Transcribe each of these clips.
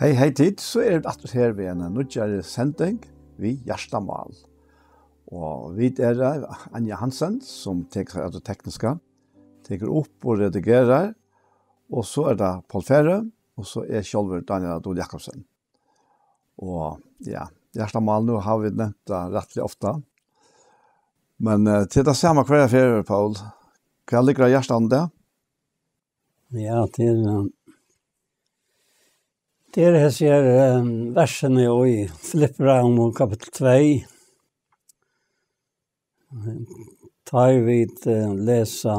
Hei, hei tid, så er det alt her vi en nødgjere sending vi Gjerstamal. Og vi er det Anja Hansen, som teker seg av det tekniske, teker opp og redigerer, og så er det Paul Ferre, og så er Kjolver Daniel Adol Jakobsen. Og ja, Gjerstamal, nå har vi nevnt det rettelig ofte, Men eh, til det samme kvar jeg fjerde, Paul, hva ligger av hjertet om det? Ja, til uh, er Det er hans gjør ehm, versene jo i Filippe Raum kapittel 2. Ta i vidt eh, lesa.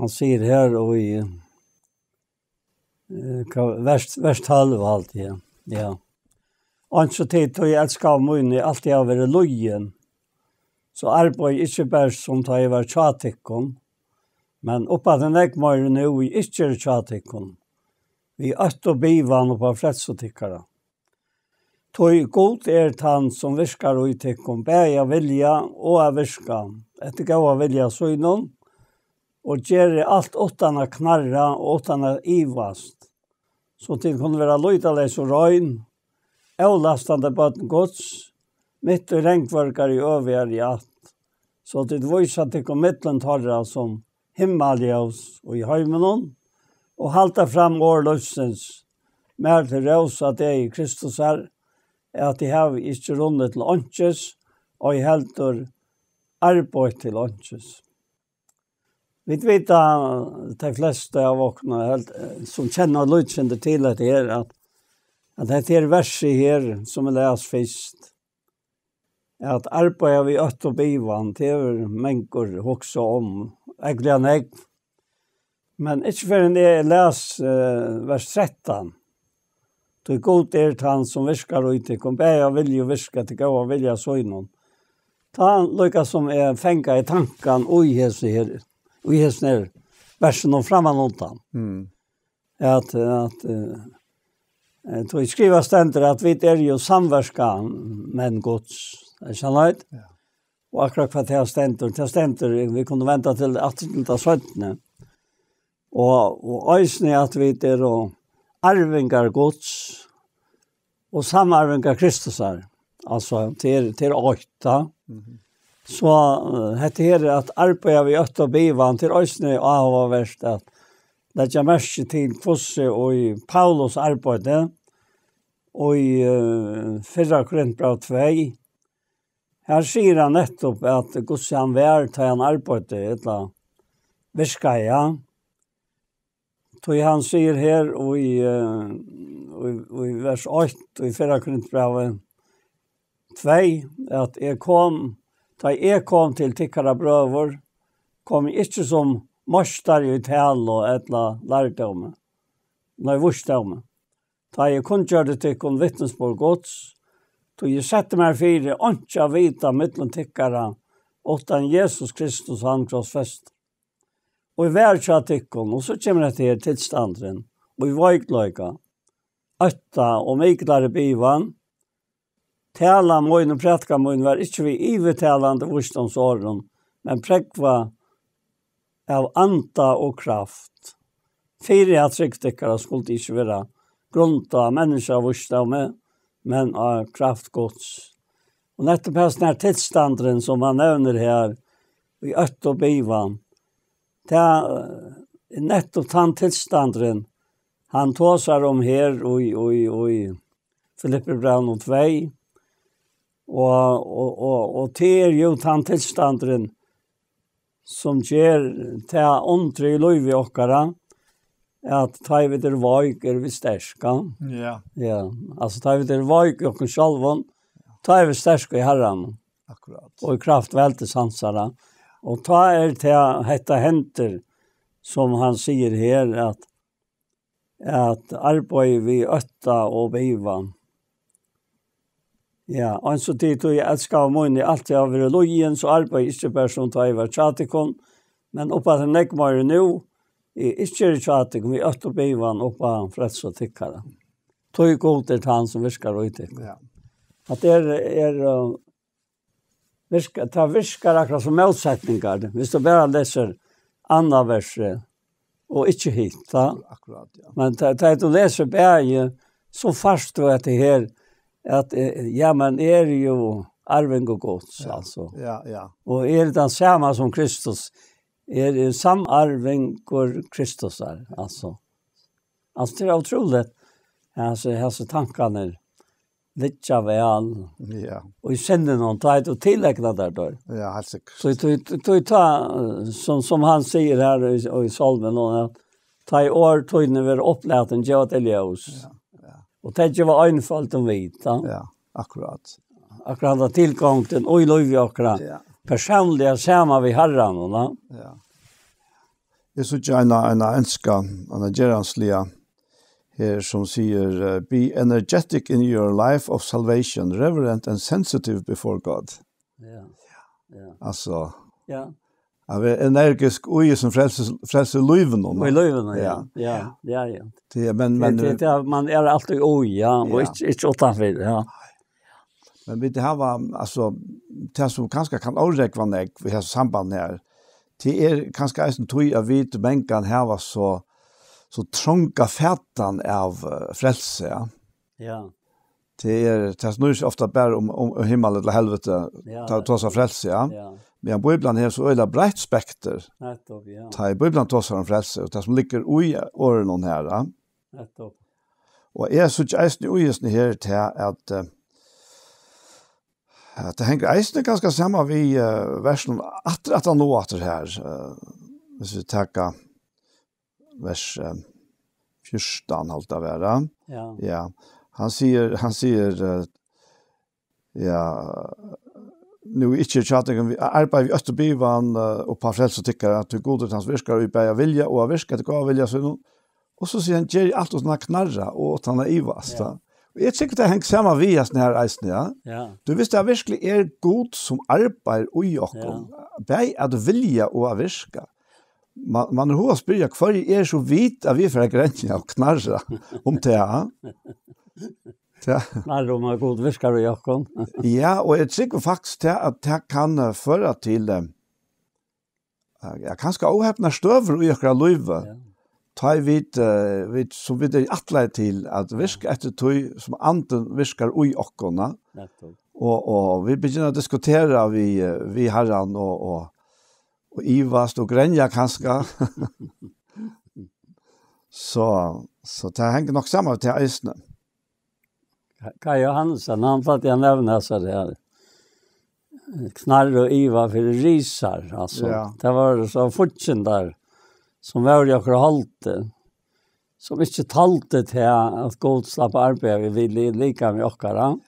Han sier her og i eh, vers, vers 12 alt, ja. ja. Og han så tid til å elska av munn i alt jeg har løyen. Så arbeid ikke bare som ta i vært tjatikken, men oppe at den ekmøyren er jo ikke tjatikken vi ætt og bivan og på frets og tykkara. Tøy god er tan som virkar og i bæja bæg av vilja og av virka, etter gav vilja søgnum, og gjer alt åttan a knarra og åttan a ivast, så til kun vera løyda og røgn, av lastande gods, mitt og i øver i alt, så til voisa tykkum mittlund harra som himmeljøs og i høymenon, og halta fram vår løsens mer til røs at det i Kristus er, er at de har ikke rundet til åndkjøs, og i helter arbeid til åndkjøs. Vi vet at de fleste av oss som kjenner løsende til at det er at at det er verset her som vi fyrst, er at arbeid vi øtt og bivan til mennker hokser om, um. egentlig enn Men ikke før jeg les uh, vers 13. Du er god er til han som visker og ikke kom. Jeg vil jo viske til hva vil jeg så innom. Ta han lykke som er fengt i tanken og hese her. Og hese her versen og fremme noen tann. Mm. At, at uh, eh, jeg tror skriver stender at vi er jo samverskan med en gods. Er ikke han Ja. Og akkurat hva eh, til jeg stenter det jeg vi kunne vente til 18. Mm og og eisini at vi er og arvingar Guds og samarvingar Kristusar. Altså til til åtta. Mhm. Mm Så uh, hette her at arpa vi øtta og biva til òsne og av og verst at det er mest til kvosse og i Paulus arpaet og i uh, fyrra krent bra her sier han nettopp at kvosse han vær til han arpaet etla viska ja mm -hmm. Tog han sier her i, i, i vers 8 og i fyrra Korintbrevet 2, at jeg kom, da jeg kom til tikkara brøver, kom jeg ikke som mørster i tal og etla lærte om meg, når jeg vurste om meg. Da jeg kun gjør det til kun vittnesbord gods, tog jeg sette meg fire, ikke vita vite mittlen tikkara, åtta Jesus Kristus han krossfester og i hver tykkum, og så kommer det til tilstanderen, og i vajkløyka, øtta og miklare bivan, tala møyne og prætka møyne, var ikkje vi ivetalande vursdomsåren, men prækva av anta og kraft. Fyri at tryggtikkara skulle ikkje vera grunta av menneska vursdomme, men av kraftgods. Og nettopp hans nær tilstanderen som man nævner her, vi øtta og bivan, ta er nettopp tann tilstanderen han tosa'r om her oi oi oi Filippe Brown og Tvei og og og og ter jo tann tilstanderen som ger ta ontre i okkara at tveit er vaik er vi sterska ja ja altså tveit er vaik og kun sjalvon tveit er sterska i herran akkurat og i kraft sansara ja Och ta er till detta händer som han säger här att at arbeid vi øtta og beiva. Ja, og så tid du jeg elsker av munni alltid av vire så arbeid er ikke bare som tar i tjatikon, men oppa til eggmari nu, i ikke i tjatikon, vi øtta og beiva han oppa han freds og tikkara. Tog er god til han som virkar og i Ja. At det er, er virka, eh, ta virkar akkurat som motsetningar. Hvis du bare leser andre verset, og ikke hit, da. Akkurat, ja. Men ta, ta, du er, leser bare, så fast du etter her, at eh, ja, men er jo arving og gods, ja, altså. Ja, Og er det den samme som Kristus, er det samme arving og Kristus, er, altså. Altså, det er utrolig, altså, hans tankene er, lite väl. Ja. Och i sinne någon tid och tillägna där då. Ja, helt Så du ta som som han säger här i i psalmen då att ta i år då inne ver upplärten ge att Elias. Ja. Ja. Och det ju var om vita. Ja. akkurat. Akkurat att tillgång og oj lov vi akkurat. Ja. Personliga själva vi har da. Ja. Det så tjänar en en en gerans her som sier eh, be energetic in your life of salvation reverent and sensitive before god ja ja alltså ja av energisk oj som frälse frälse luven då luven ja ja ja ja det er er- men men det är er- man är alltid oj ja och ikke inte åt ja men vi det har var alltså tas som kanske kan orsaka vad det vi har samband här till är kanske en tro av vit bänkan här var så så trånga fätan av eh, frälse. Ja. ja. Det är er, det er sig ofta bär om, om himmel eller helvete ta ta så frälse, ja. Ja. Men jag bor ibland här så öla brett spekter. Nettopp, ja. Ta i bor ibland ta sig om frälse och det som ligger i åren någon här, ja. Nettopp. Och är er så tjejs ni och just ni här till att eh, det hänger eisen ganska samma vi äh, versen att att han nå åter här. Äh, hvis vi tackar vers 14 eh, han halta vara. Ja. Ja. Han säger han säger eh, ja nu inte chatta kan vi um, arbeta vi öster be van och eh, par fel så tycker att det går att han viskar vi bära vilja och att viska det går vilja så nu. Och så säger han ger allt oss några knarra och att han är ivast. Och jag tycker det häng samma vi as när i ja. Ja. Du visste att viskligt är gott som allbei ujoch. Bei att vilja och att viska man man er hur spyr jag kvar är er så vit av vi för gränsen och knarra om um te um ja eh, eh, ja när god viskar vi och ja och ett sig fax te at te kan förra till dem ja kanske au häpna stöver och jag löva ta vit vit så vid det atlet till att visk ett toy som anten viskar oj och Og och och vi börjar diskutera vi eh, vi herran och och og ivast og grenja kanskje. så, så det henger nok sammen til eisene. Hva er Johansen? Han fatt jeg nevne så det her. Knarr og Iva for risar, altså. Ja. Det var så fortsatt der, som var jo akkurat holdt det. Som ikke talte til at god slapp vi ville like med okkara. Ja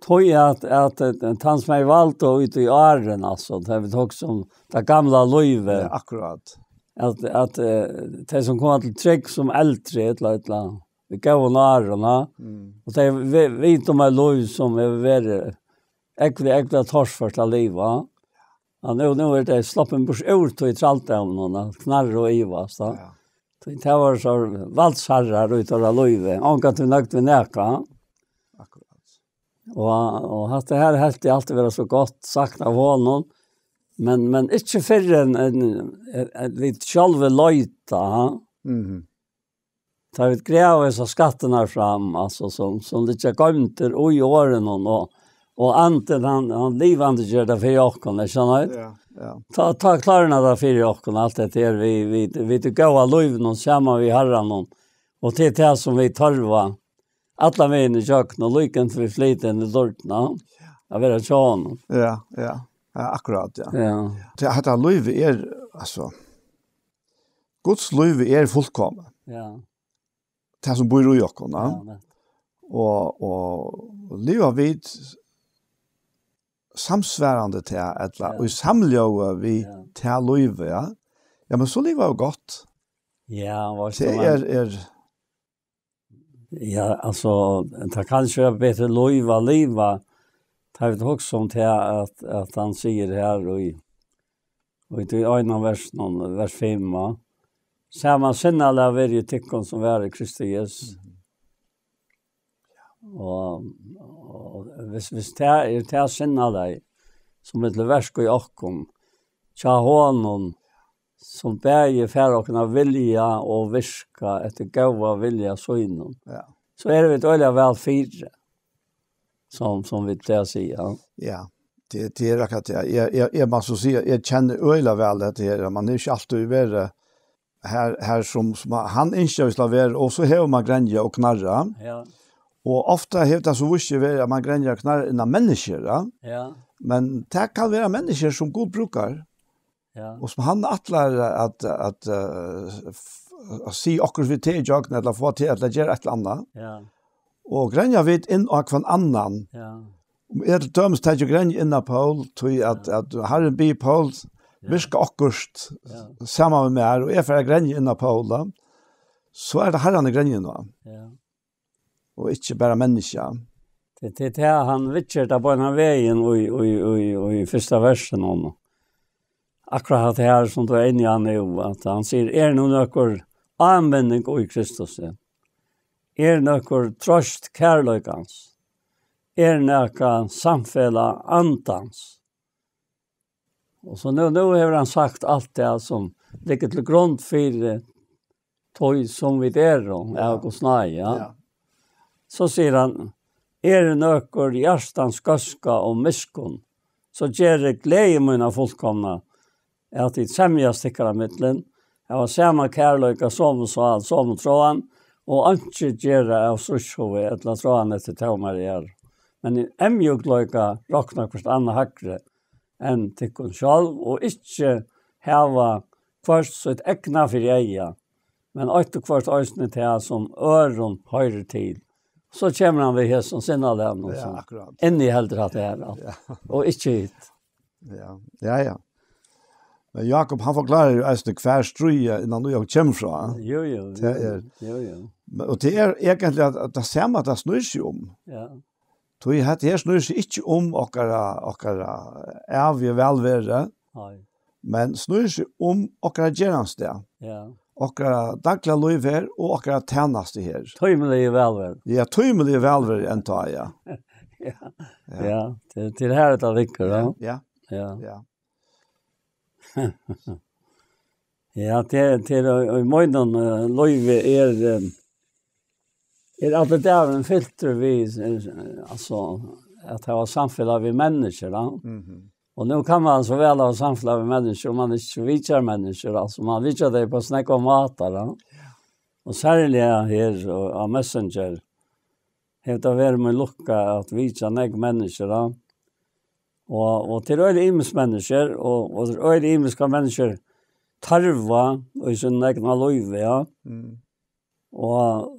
tog jag er at, att en tant som jag valt och ute i åren alltså det er vi tog som det gamla löve ja, akkurat att att eh, det som kom till trick som äldre ett lite land vi gav hon åren va mm. och det vi inte om en löv som är er värre äkta äkta tors för att leva ja nu nu är det slappen på ord till allt det om någon knarr och iva så ja. Det var så valtsarrar utav alla löv. Anka till nökt vi näka. Mm. Og og hatt det her helt i alt det så godt sakna vonen. Men men ikke før en en et litt sjølve leita. Mhm. Mm Ta vet greia og så skatten her fram, altså som som det ikke kom til oi åren og Og anten han, han livende gjør det for jokken, jeg skjønner ut. Ja, ja. Ta, ta klarene da for jokken, alt det til. Vi, vi, vi, vi går av lov, nå kommer vi herre Og til det er som vi tar var. Mm alla vägen i köken och lyckan för fliten i lortna. Jag vill ha tjån. Ja, ja. Ja, akkurat, ja. Ja. Det här där liv är, er, alltså, Guds liv är fullkomna. Ja. Det som bor i Jokkona. Ja, og, og liv av vid samsværende til, etla, og i samljøve vi ja. til livet, ja. Ja, men så liv var jo godt. Ja, hva er Det er, Ja, altså, det kan ikke være bedre liv og liv. Det har vi som at, at han sier her, og i det øyne vers, vers 5. Så er man sinne alle av tykkene som er i Kristi Jesus. ja. Mhm. og, og, og hvis, hvis det er sinne alle, som er til vers og i åkken, så har som bär ju för att vilja och viska att det går vilja så innom, Ja. Så är det väl det är väl Som som vi tar sier Ja. ja. Det det är er det att jag jag jag är man så ser jag känner öyla väl det her, man är er ikke alltid över här här som som han inkörs la ver och så hör man gränja och knarra. Ja. Och ofta hör det så visst väl man gränja knarra innan mennesker, ja. Men det kan være mennesker som god brukar. Ja. Ja. Och som han attlar att att at, uh, eh, att se också vi te jag när det var till att lägga ett land. Ja. Och grenja vid in och från annan. Ja. Om er terms tag grenja in där Paul till att ja. att har en be Paul ja. viska akust. Ja. Samma med mig och är för grenja in där Paul då. Så är er det er herran grenja då. Ja. Och inte bara människa. Det det här han vet ju där på den vägen och och och och i första versen honom akkurat det her som du er inne i han er jo, at han sier, er det noe noe anvending i Kristus? Er det er noe trøst kærløkans? Er det noe samfølge antans? Og så nå, nå har han sagt alt det som ligger til grunn for det tøy som vi der og er og snar, ja. Så sier han, er det noe hjertens gøske og miskunn? Så gjør det glede mine fullkomne, Er at vi semja stikker av midtelen. Jeg var samme kærløyke som vi sa, som vi tror han, og ikke gjør det av sørsjøet, eller tror han etter tømmer i her. Men en emjøk løyke råkner hvert annet hakre enn tikkun selv, og ikke heva hvert så et ekne for jeg, men også hvert øyne til jeg som øren høyre til. Så kommer han ved hest som sinne alene, ja, inn i heldre at det er, og ikke hit. Ja, ja, ja. Men Jakob han forklarer jo eisne hver struja innan du jo kjem fra. Jo, jo, jo, er- jo, jo, Og det er egentlig at det ser man at det snur seg om. Ja. det snur seg ikke om okkara åkara, er velvære. Nei. Men snur seg om okkara gjerans det. Ja. Åkara dagla liv her, og okkara tennast det her. Tøymelig velvære. Ja, tøymelig velvære enn ta, er ja. Ja, ja, ja, ja, ja, ja, ja, ja, ja, ja, ja, ja, ja, ja, det er til å i morgen løyve er eh, er at eh, det er en filter vi, altså at det var samfunnet vi mennesker da. Mm -hmm. Og nå kan man så vel ha samfunnet vi mennesker, man ikke vidtjør mennesker, altså man vidtjør det på å og mate da. Og særlig her, eh, av Messenger, helt av hver med lukka at vidtjør nek mennesker da. Og, og til øyne imens mennesker, og, og til øyne imens kan mennesker og i sin egen lov, ja. Mm. Og,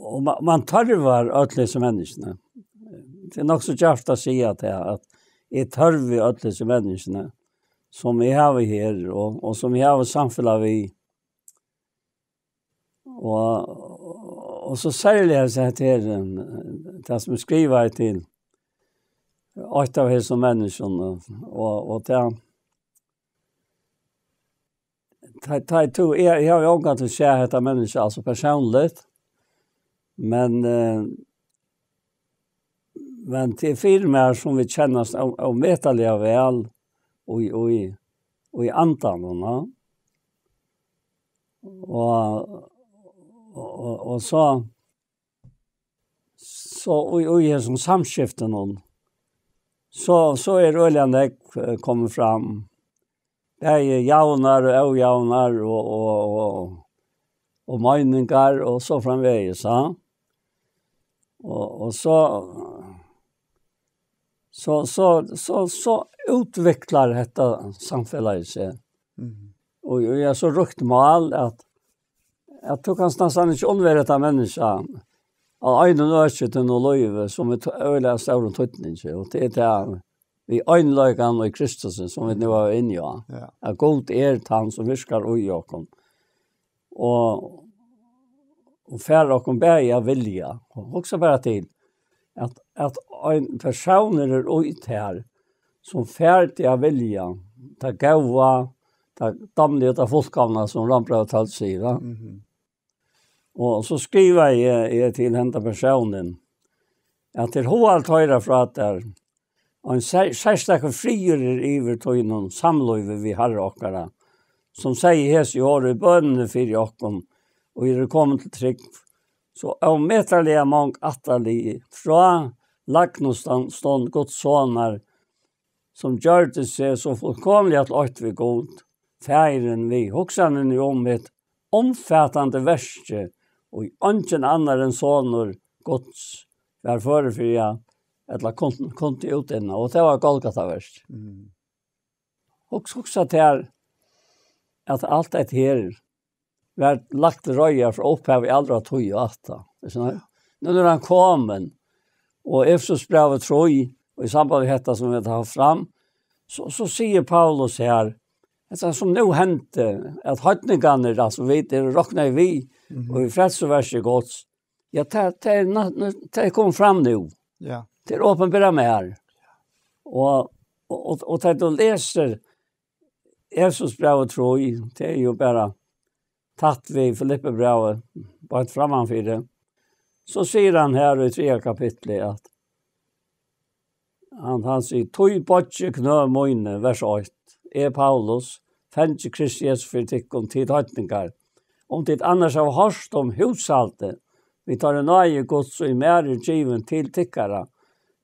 og man, tarvar tarver alle disse menneskene. Det er nok så kjært å si at jeg, at jeg tarver alle disse menneskene som vi har her, og, og som vi har samfunnet vi. Og, og så særlig jeg sier til det er er som jeg skriver til, åtte av hennes mennesker, og, og det er ta har jo også ganske til å se dette mennesket, altså personligt, Men, eh, men til filmer som vi kjenner oss og vet alle er vel, og i antall henne. Og så, og i samskiftet henne, så så är öljan där kommer fram. Det är jaunar och ojaunar och och och och och så framvägs så. Och och så så så så utvecklar detta samhället sig. Mm. Och jag er så rukt mal att att du kan stanna så inte undvärda människan. Mm av ene nødvendig til noe liv, som vi øyler oss over tøttningene, og det er det Vi øynelager han og Kristus, som vi nå har vært inne i. Det er godt er til han som virker ui oss. Og og fer og kom bæ ja vilja og også bara til at at ein person er oi tær som fer til ja vilja til gaua til ta tamm de ta folkavna som lamprøv talsiva Og så skriva jeg, jeg til henne personen at det er alt høyre fra at er, og en særstakke frigjør er iver til noen samløyve vi har åkere som sier hes i året er i bønene for i åkken og er kommet til trygg så er hun medtallig av mange atterlig fra lagnostan stånd godt sånner som gjør det seg så fullkomlig at løyt vi godt færen vi hoksanen i omvitt omfattande verset og ønsken annar enn sonur gods var forefria, eller konti til utinna, og det var Golgata verst. Og så også til at alt dette her var lagt røyja fra opphav i aldra 28. og atta. Nå er, er han kommet, og så brevet tog, og i samband med dette som vi tar fram, så, så sier Paulus her, Alltså som nu hänt att hatningarna där så vet det rocknar vi mhm. och vi fräts så vars det er gods, Jag tar tar kom fram nu. Ja. Det är er öppen bara med här. Och och och tänkte läsa Jesus brev och tro i det är er ju bara tatt vi Filippe brev och bara framan för det. Så ser han här i tredje kapitlet att han han ser tojbotje knör moine, vers 8 är Paulus fengi Kristi Jesu fyrir tikkun tid høytningar. Om tid annars av hårst om hushalte, vi tar en nøye gods og i mære til tikkara,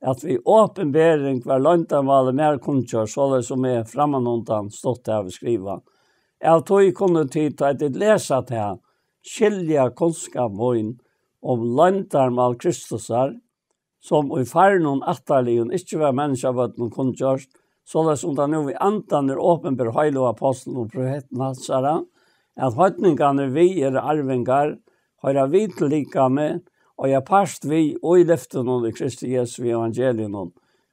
at vi åpenbering var løyndamvalet mer kunnja såle som er framanundan stått her vi skriva. Jeg tog kunne tid til at lesa her, skilja kunnskap moin om løyndamval Kristusar, som i færnån atalien ikke var menneskabøtten kunnkjørst, såleis som um det nå vi antaner åpenbør heilo apostel og profeten Hatsara, at høytningene vi er arvingar, høyra vi til lika med, og jeg parst vi og i løften under Kristi Jesu i evangelien om,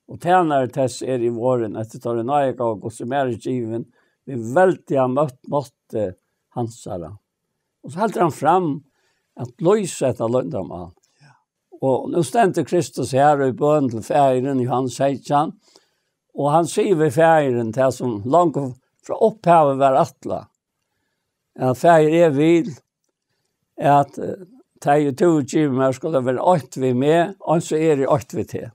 og tenare tess er i våren etter tar en eik av gos i kiven, vi veldig har møtt måtte Hansara. Og så heldt han fram at løys etter løndramal. Og nå stendte Kristus her i bøn til færen i hans heitjan, og Og han sier ved fergeren til som langt fra opphavet var atla. Ja, fergeren er vil at eh, teg i jo to timer skulle være åkt vi med, og så er det åkt vi til.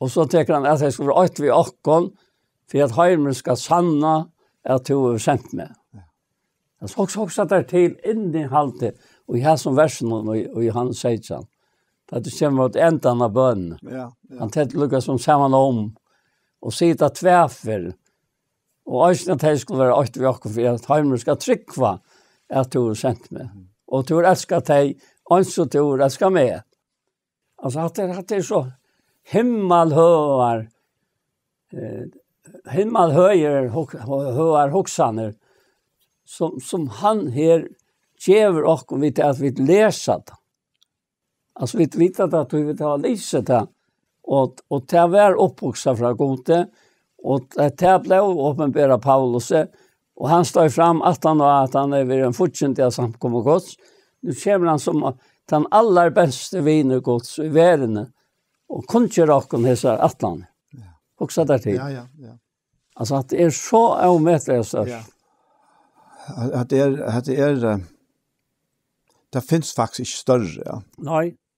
Og så tenker han at det skulle være åkt vi åkken, for at heimen skal sanna at to er sendt med. Og skal også huske at det til inn i halte, og i hans versen, og i hans seitsen. Ja. Da du kommer mot enden av bønnen. Ja, ja. Han tett lukket som sammen om. Og sier det tvefer. Og øyne til jeg skulle være øyne til åkken, for jeg har mye skal at du har er sendt meg. Og du har elsket deg, og du har elsket meg. Altså, er- er eh, at det, at det er så himmelhøver, eh, himmelhøver høver hoksene, som, som han her gjør vi vidt at vi leser det Alltså vi vet att vi tar lite lyset där och och tar vi upp också från Gote och ett täble uppenbara Paulus och han står fram att han och att han är vid en fortsätt jag samt kommer Nu kommer han som den han allar bästa vinner gott i världen och kunjer och kom här att han. Ja. Och där till. Ja ja ja. Alltså att det är så omätligt så. Ja. Att det är att det är Da eh, findst faktisk større, ja. Nei.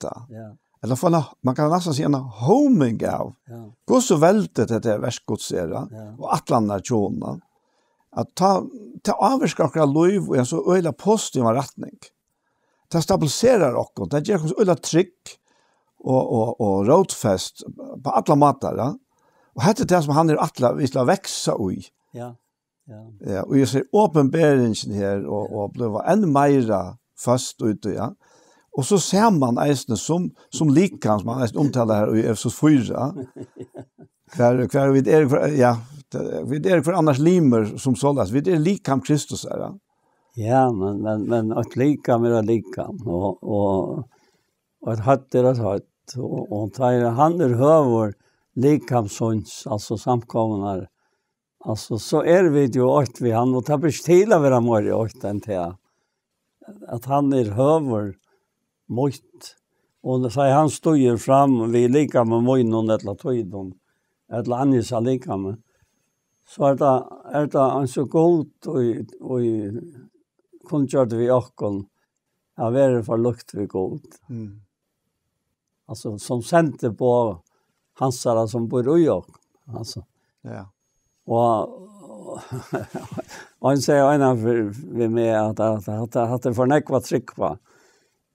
vita. Ja. Eller för man kan nästan se en homing av. Ja. Går så väldigt det är värst gott Och att landa tjona. Att ta ta avskaka några löv och så öla post i en rättning. Ta stabilisera och då ger oss öla trick och och och rotfest på alla matar då. Och hette er det som han är er alla vi ska växa i. Ja. Ja. Ja, och jag ser uppenbarelsen här och och blev ännu mera fast ute, ja. Och så ser man eisne som som likkan som man omtalar här och så fyra. Kvar kvar vid er ja, vid er för annars limmer som såldes, Vid er likkan Kristus är er han. Ja, men men men att lika med er att lika och och och att hatt det att hatt og och er ta han er hövor likkan sons alltså samkomnar. Alltså så är er vi ju att vi han och ta bestila vara mor i åtten till att han er hövor mött Og när sa han stod ju fram vi lika med mön och ett latoid och ett landis så med så att är er det en så gott och och i vi och kon har er varit lukt vi gott mm. alltså som sände på hansara som bor i och alltså ja och Och han säger en av vi med att att att att det förnekvat på,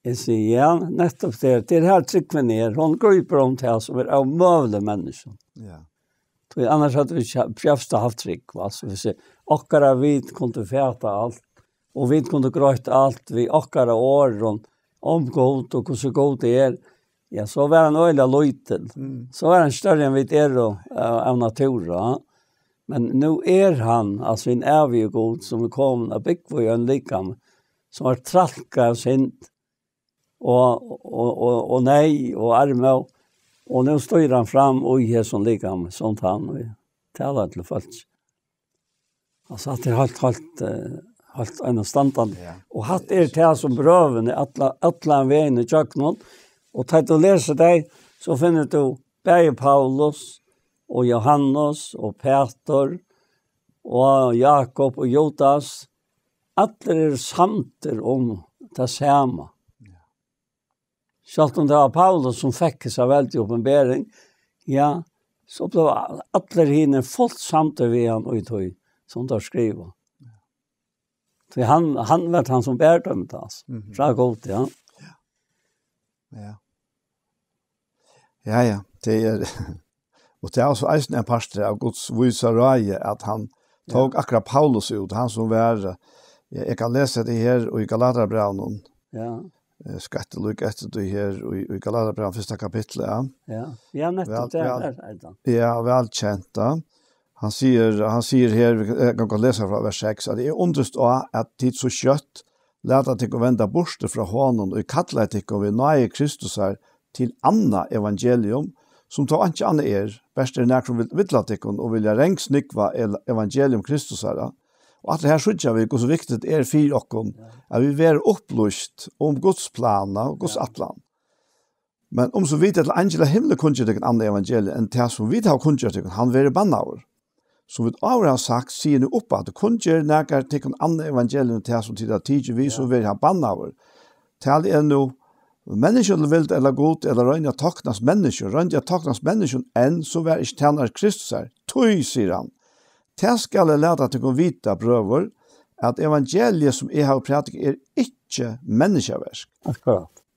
Jeg sier, ja, nettopp det, det er helt sikker vi ned, hun går jo på rundt her, som er. er av møvle menneske. Ja. Så annars hadde vi fjævsta haft trygg, hva? Så vi sier, okker av kunne du alt, og hvit kunne du alt, vi okker av året, om omgått, og hvordan godt det er. Ja, så var han øyla og løytel. Mm. Så var han større enn vi er og, uh, av natura. Men nå er han, altså en evig god, som er kommet av byggvøyen likan, som har er tralka av sint, mm og, og, og, og nei, og arme, og, og nå står han fram, og jeg er sånn like ham, sånn han, og taler til folk. Han satt i er halvt, halvt, halvt en eh, og standen, ja. og hatt er til som brøven i alle han veien i tjøkkenen, og til å lese deg, så finner du Bære Paulus, og Johannes, og Peter, og Jakob, og Jotas, at er samter om um det samme. Selv om um det var Paulus som fikk seg veldig oppenbering, ja, så ble alle henne fullt samt ved han og i tog, som de skriver. Så han, han var han som ber dem til oss, fra god ja. han. Ja, ja, ja. det er Og det er også en pastor av Guds vise røye, at han tok akkurat Paulus ut, han som var, jeg kan lese det her, og jeg kan noen. Ja, ja. Eh, Skatteluk etter du her i, i Galaterbrev, første kapittel. Ja, ja. Er, er ja nettopp det er det. Ja, velkjent da. Han sier, han sier her, vi kan godt lese fra vers 6, at det er ondrest av at tid så kjøtt, lærte at å kunne vende bort fra hånden, og kattle at og kunne vende nøye Kristus her til Anna evangelium, som tar ikke Anna er, best er nærkron vidtlet og vil jeg evangelium Kristus her, Og er at det her synes vi, hvor så viktig det er for dere, at vi er opplust om um Guds plana og Guds atlan. Men om um så vidt jeg til Angela Himmelen kunne ikke en annen evangelie enn det som vidt jeg kunne ikke, han var i bannaver. Så vidt av det han sagt, sier ni oppa, at det kunne ikke en annen evangelie enn det som vidt jeg vi, ikke, han var i bannaver. Så vidt av det bannaver. Tal er no, Människor vill välta eller gå till eller rönja tacknas människor rönja tacknas människor enn så vär är tjänar Kristus her. här tojsidan. Ja. Tær skal eg læra tykkum vita prøvar at evangeliet som eg har prætik er ikkje menneskeverk.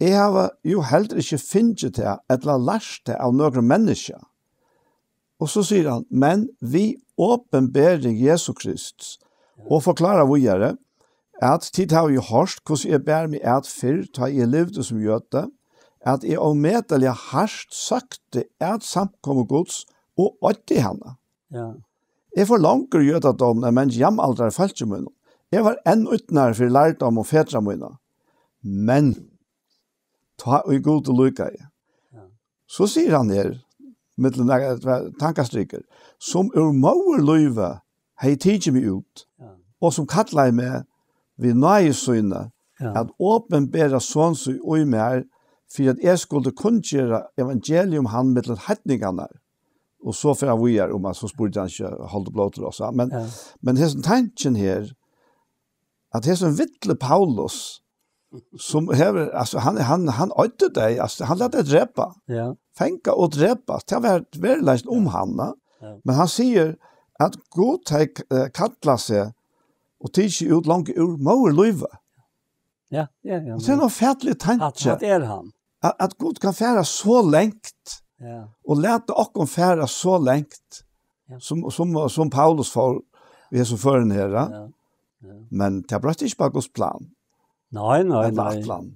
Eg har jo heller ikkje finnje til eller lært laste av nokre menneske. Og så sier han, men vi openberer Jesus Krist og forklarar vi gjer det at tid har jo harst hvordan eg ber mi ert fyr ta eg levde som gjøte, at eg og metalia harst sagt det er samkomme Guds og at henne.» Ja. Jeg får langere gjød at om en menneske aldri er falsk i um munnen. Jeg var enn utenær for å lære dem å munnen. Men, eh, ta og i god til lykke jeg. Så sier han her, med den tankastrykker, som ur mål løyve, hei tidsje meg ut, og som kattler meg, vi nøy i søgne, at åpen bedre sånn som vi er, for at jeg skulle kunne evangelium han med den hattningene her. Ja. Og så får jeg vire om, så spør han ikke holde blå til Men, ja. men det er tanken her, at det er sånn vittle Paulus, som hever, altså han, han, han øyde deg, altså, han lette drepa. Ja. Fenka og drepa. Det har vært veldig om han. Men han sier at god teg eh, kattla seg og tid ikke ut langt ur mauer løyve. Ja, ja, ja. Men, det er noe fætlig tanke. At, at er han. At, god kan fære så lengt. Og lete okkom færa så lengt som, som, som Paulus får vi er så foran her. Ja. Men det er ikke bare Guds plan. Nei, nei, nei. Det plan.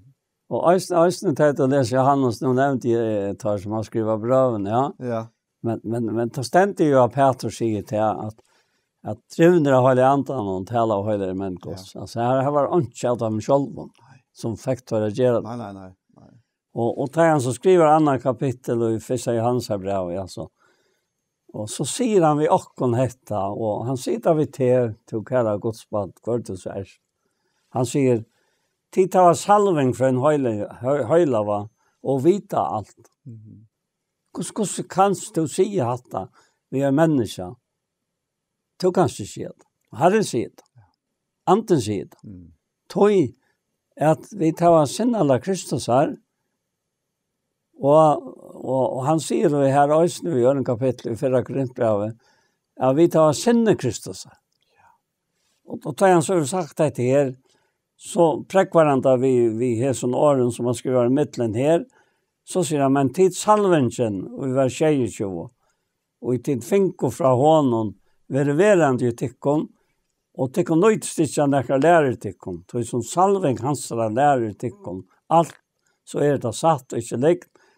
Og Øystein, Øystein, det er til å lese Johannes, nå nevnte jeg et eh, par som har skrivet brøven, ja. Ja. Men, men, men det stemte jo av Peter sier til at at trivner av hele andre noen taler av hele mennkos. Ja. Altså, her var det ikke alt av dem selv som fikk til å gjøre Nei, nei, nei. Og, og tar er han så skriver annan kapittel i Fissa i hans her brev, altså. Og så sier han vi okkon hetta, og han sier vi til, til kæra godspad, kvartus er. Han sier, Titta var salving för en høylava, og vita alt. Mhm. Hvordan mm -hmm. kanst du si hatta, vi er menneska? Du kanst du sier det. Herren sier det. Anten sier det. Mm. Tøy, at vi tar sinna sinnala Kristus her, Og, og, og han sier det her også, når vi gjør en kapittel i 4. Korinthbrevet, at vi tar sinne Kristus. Og da tar han så jo sagt dette her, så prekker hverandre vi, vi her som åren som han skriver i midten her, så sier han, men tid salven og vi var tjej i tjov, og i tid finko fra hånden, være verandre i tikkum, og tikkum nøyt stikker han ikke lærer tikkum, tog som salven hans lærer tikkum, alt, så er det satt og ikke likt,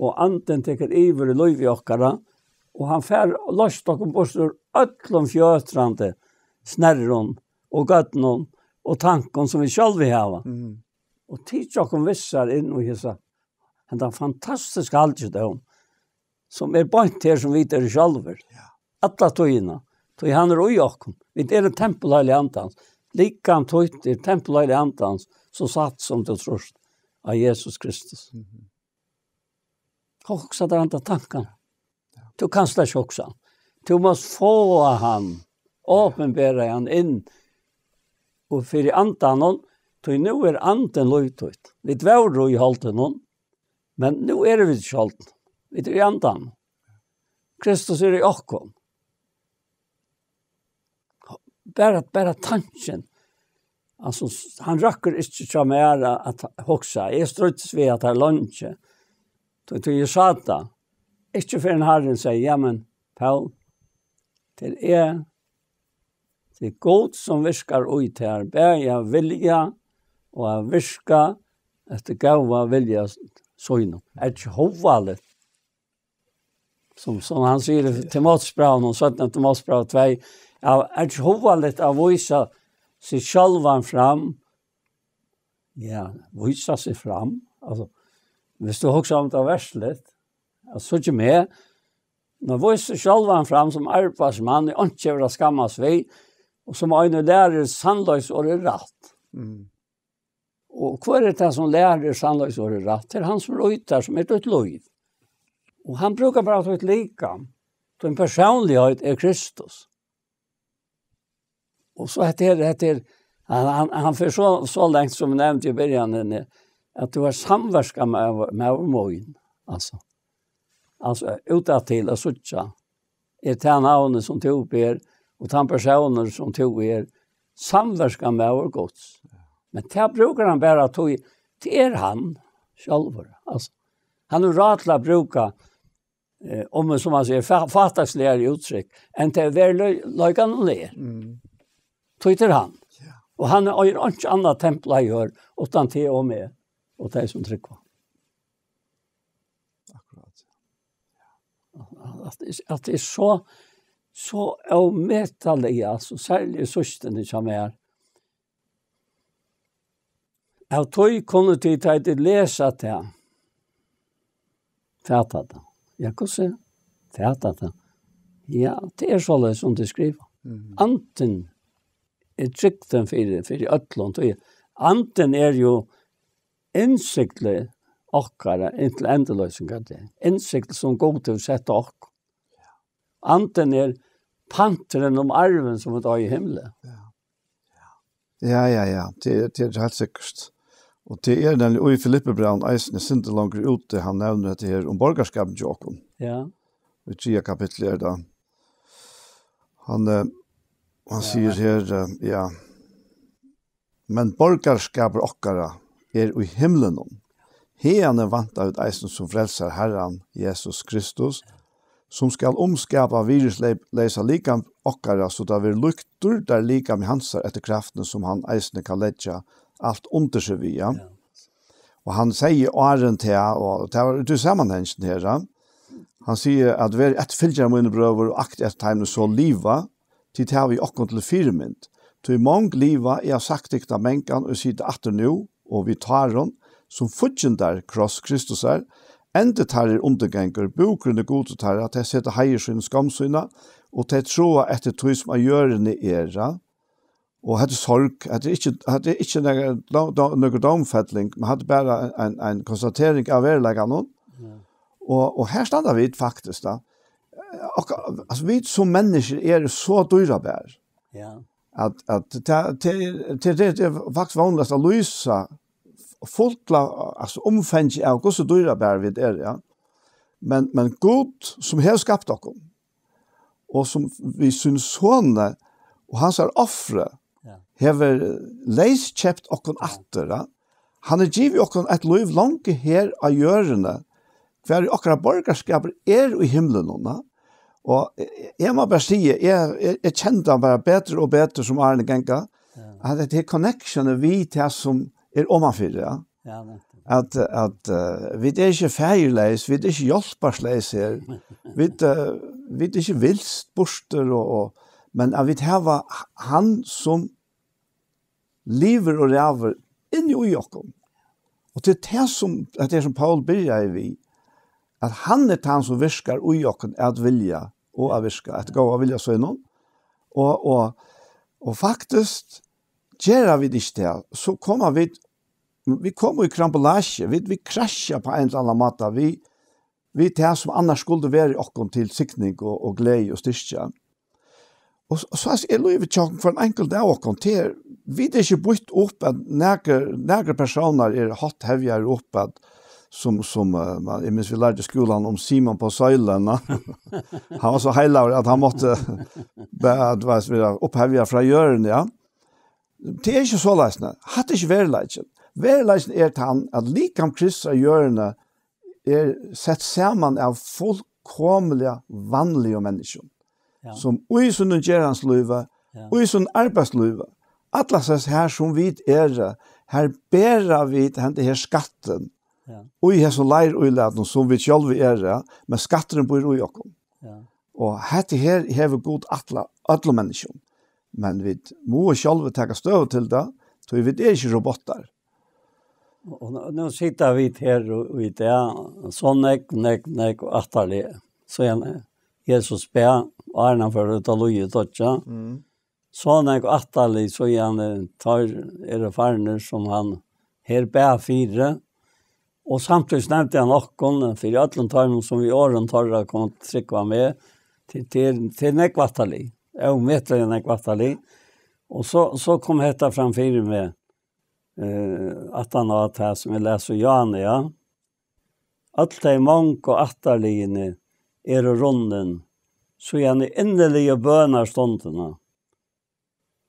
og anden tekur iver i løyvi okkara, og han fær løst okkur bostur öllum fjötrande snerron og gøtnon og tankon som vi sjálfi heva. Mm. Og tids okkur vissar inn og hissa henda fantastiska aldjit som er bant her som vi er sjálfur. Ja. Alla tøyina, tøy han er ui okkur, vi er en tempelhæli andans, likan tøyt er tempelhæli andans, så satt som du trost av Jesus Kristus. Mm -hmm hoksa der andre tanken. Du kan slett ikke hoksa. Du må få han, åpenbære han inn, og for i andre han, og nå er andre løyt ut. Vi dverer i holdt noen, men nå er vi ikke holdt. Vi er i andre han. Kristus er i åkken. Bare, bare tanken. Altså, han rakker ikke så mer at hoksa. Jeg strøtter vi at det er Så tog jeg sa da, ikke for en herren sier, ja, men, Paul, til er det god som viskar ut her, ber jeg vilja og jeg viska etter gava vilja søgne. Er ikke hovallet. Som, som han sier til Måtsbraun og 17. til Måtsbraun 2, er ikke hovallet å vise seg sjølven fram. Ja, vise seg fram. Altså, Hvis du hokser om um det verst litt, jeg så ikke med, nå viser selv han frem som arbeidsmann, jeg ønsker ikke å skamme oss vei, og som øyne lærer sannløys og det rett. Mm. Og hva er det som lærer sannløys og det rett? Det er han som røyter, som er et løyd. Og han brukar bare å ta ut lika. Den en personlighet er Kristus. Og så heter det, heter, han, han, han så, så lengt som vi nevnte i begynnelsen, at du var samverska med, med vår mån, altså. Altså, utav til å suttja, er til som tog på er, og til personer som tog er, samverska med vår er er gods. Men er til brukar han bare tog, til er han, sjalvor, altså. Han er rartla bruka, eh, om som han sier, fattagslega i uttrykk, enn til hver løygan han er. Tog han. Og han er ikke annet templa i hør, utan til og med. Mm og det som trykker. Akkurat. At, at det er så, så avmettelig, altså, særlig søsten det som er. Jeg tog kunne til at jeg lese til ham. Fætet det. Jeg kan se. Fætet det. Ja, det er så løs som du skriver. Mhm. Anten er trygten for, for øtlån. Anten er jo innsiktlig okkara inntil endeløysing av det. Innsiktlig som god til å sette okk. Anten er panteren om um arven som er i himmelen. Ja, ja, ja. Det er, det er helt sikkert. Og det er den, og i Filippe Braun, eisen er sinte langer ute, han nevner eh, dette her om borgerskapen til okken. Ja. Vi tida kapitlet er da. Han, eh, han ja, sier her, eh, ja, men borgerskapen okkara, er i himmelen. er vantar ut eisen som frelser Herren Jesus Kristus, som skal omskapa virusleisa likam okkara, så da vil lukter der likam i hans etter kraften som han eisen kan letja alt under seg via. Og han sier åren til, og det var du sammenhengen her, han sier at vi er et fylgjer av mine brøver og akt et tegne så liva, til det vi okkont til firmynd. Til mong liva, jeg sagt ikke da mengen, og sier det at og vi tar hon som futjen der kross Kristus er, endet tar er undergengur, bokgrunne god til tar at jeg setter heiersyn skamsyna, og til troa etter trus som er ni era, og hadde sorg, hadde ikkje ikke noe domfettling, men hadde er bare en, en konstatering av verleggen noen, Og, og her stannar vi faktisk da. Eh, og, altså, vi som mennesker er så dyrabær. Ja at at til til til vaks var undast Luisa fullt altså omfeng er og så dyra bær vi der ja men men godt som har skapt dokum og som vi syns sonne og hans er offer ja hever leis chept og kon atter han er givi og kon at lov langt her a gjørne kvar okra borgarskap er i himmelen nå ja. Og jeg må bare si, jeg, jeg, jeg kjente han bare bedre og bedre som Arne Genka. At det er connectionen vi til oss som er omanfyrer. Ja, ja at at uh, vi det er ikke feilleis, vi det er ikke hjelpsleis her. Vi det er, uh, vi er ikke vilst borster og, og men at vi det han som lever og lever inn i Jakob. Og til er det som det er som Paul byrja i vi. Mm at han er tann som viskar ui okken at vilja, og at viska, at gå vilja så innom. Og, og, og faktisk, gjerra vi det stel, så kommer vi, vi kommer i krampolage, vi, vi krasja på en eller annan vi, vi er som annars skulle være okken til sikning og, og gled og styrkja. Og så er det lov tjokken for en enkel dag okken, konter. Vi er ikke bøtt opp at nægge personer er hatt hevjere opp at, som som eh, man immens vi lärde skolan om Simon på Söylen. Han var så hela att han måste bad vad vi har upp från ja. Det är er ju så läsna. Hade ich väl läget. Väl läget är han att likam Kristus är Görn er sett saman av folk kromliga vanliga människor. Ja. Som oj sunn den gerans Oj sunn en alpas löva. Atlas her här som vit är här bära vit han det här skatten. Ja i hans og leir og leir som vi sjølve er, men skatteren bor i okkom. Ja. Og hette her vi god atle, alla människor. Men vi må sjølve teka støv til det, så vi er ikke robotar. Och nå sitter vi her og vi er sånn ek, nek, nek, og atle. Så en Jesus be, og Arne for å ta loge i Mm. Sånn ek, og atle, så igjen, tar er eh, erfarne som han her be fire, Og samtidig nämnde jag någon eh, för att de tar som vi har en torra kom att trycka med till till till nekvatali. Ja, om vet Och så så kom hetta fram för mig eh att han har att som vi läser Johan ja. Att det är mång och attaligen är er och ronden så är er ni ändliga bönar stundarna.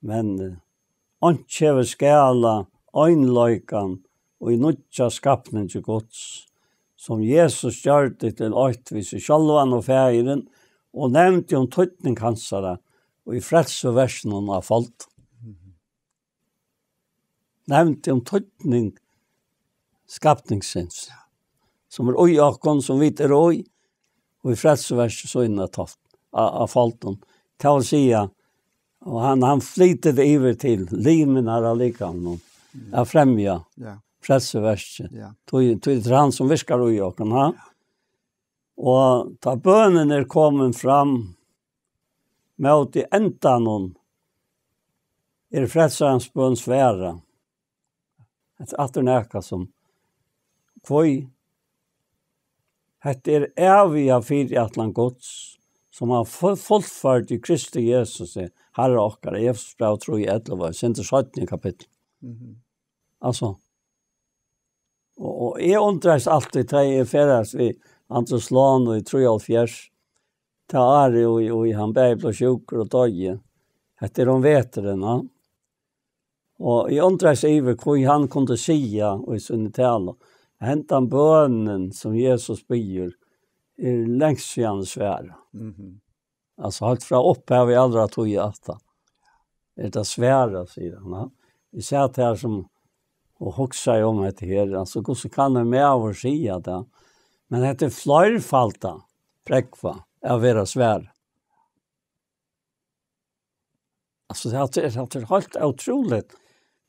Men och eh, cheva skala ein og i nødja skapning til gods, som Jesus gjør det til alt i ser og feiren, og nevnte om tøytning hans og i frelse versen har falt. Nevnte om tøytning skapningsins, som er oi akon som vit er oi, og i frelse versen så inn av falt. Ta og sia, og han, han flytet iver til limen her allikavnum, mm. av fremja. Ja frelse vers. Ja. Tog det er han som viskar ui åken, ha? Ja. Og ta bønen er komen fram med åti enda noen er frelserens bøn svære. Et atter neka som kvøy Hette er evig i fire atlan gods, som har fullført i Kristi Jesus, herre okkar, Efesbrev 3, 11, Sinter 17 kapittel. Mm -hmm. Altså, Og, og jeg undres alltid til jeg ferdags vi andre slån og i Trojalfjers. Ta Ari og, og han bæg blå sjukker og døg. Etter om um veteren, ja. Og jeg undres i hvor han kunne sija og i sinne tale. Hentan bønnen som Jesus byr er lengst siden svære. Mm alt fra opphav i allra tog i atta. Er det svære, sier han. Ja. Vi ser at her som och hoxa om det här alltså hur så kan det med av oss i att men heter flerfalta präkva är vara svär alltså det har er, det er hållt otroligt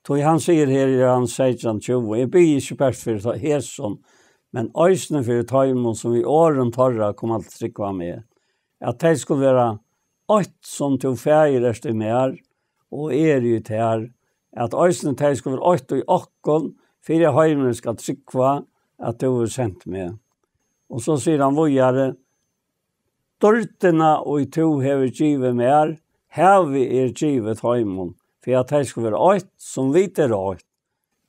då han säger här i han säger han tror vi be i superst för så här som men ösnen för tajmon som vi åren tarra kom allt trycka med att det skulle vara ett som tog färger efter mer och är ju till här At æsene teg sko vera eitt og i akkon, fyrir haimene skal at at du er sent med. Og så sier han vojare, dårterna og i to hever givet meir, hever er givet haimene, for at teg sko vera eitt som viter eitt.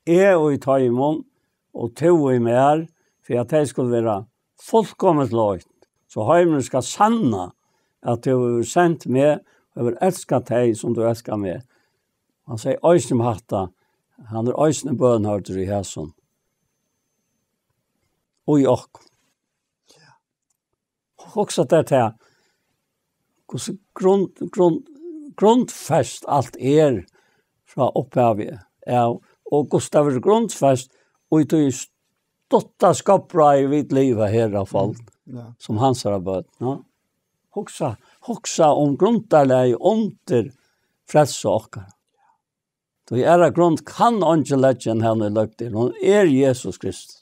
E og i taimene og to i meir, for at teg sko vera fullkommet leitt. Så haimene skal sanna at du er sent med, og er eitt teg som du er med.» Han sier òsne um mhatta, han er òsne bønhardur i hæsson. Og i okk. Og også at dette her, hos grunn, grunn, alt er fra opphavig, ja, og hos det var grunnfest, og i tog just, Dotta skapra i vitt liv av herra folk, mm, ja. som hans har bøtt. Ja. Hoxa, hoxa om um grunntarleg, om til fredsåkar. Då är det grund kan ingen lägga en henne lögt i. Hon är er Jesus Krist.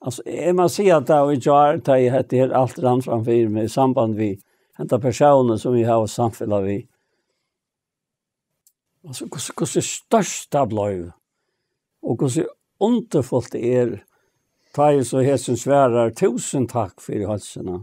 Er er alltså, jag måste säga att det är inte jag att jag heter allt det andra framför mig i samband vi, den personen som vi har och samfällar vi. Alltså, hur är det största blöv? Och hur är underfullt det är? Det är så här som svärar tusen tack för hälsorna. Mm.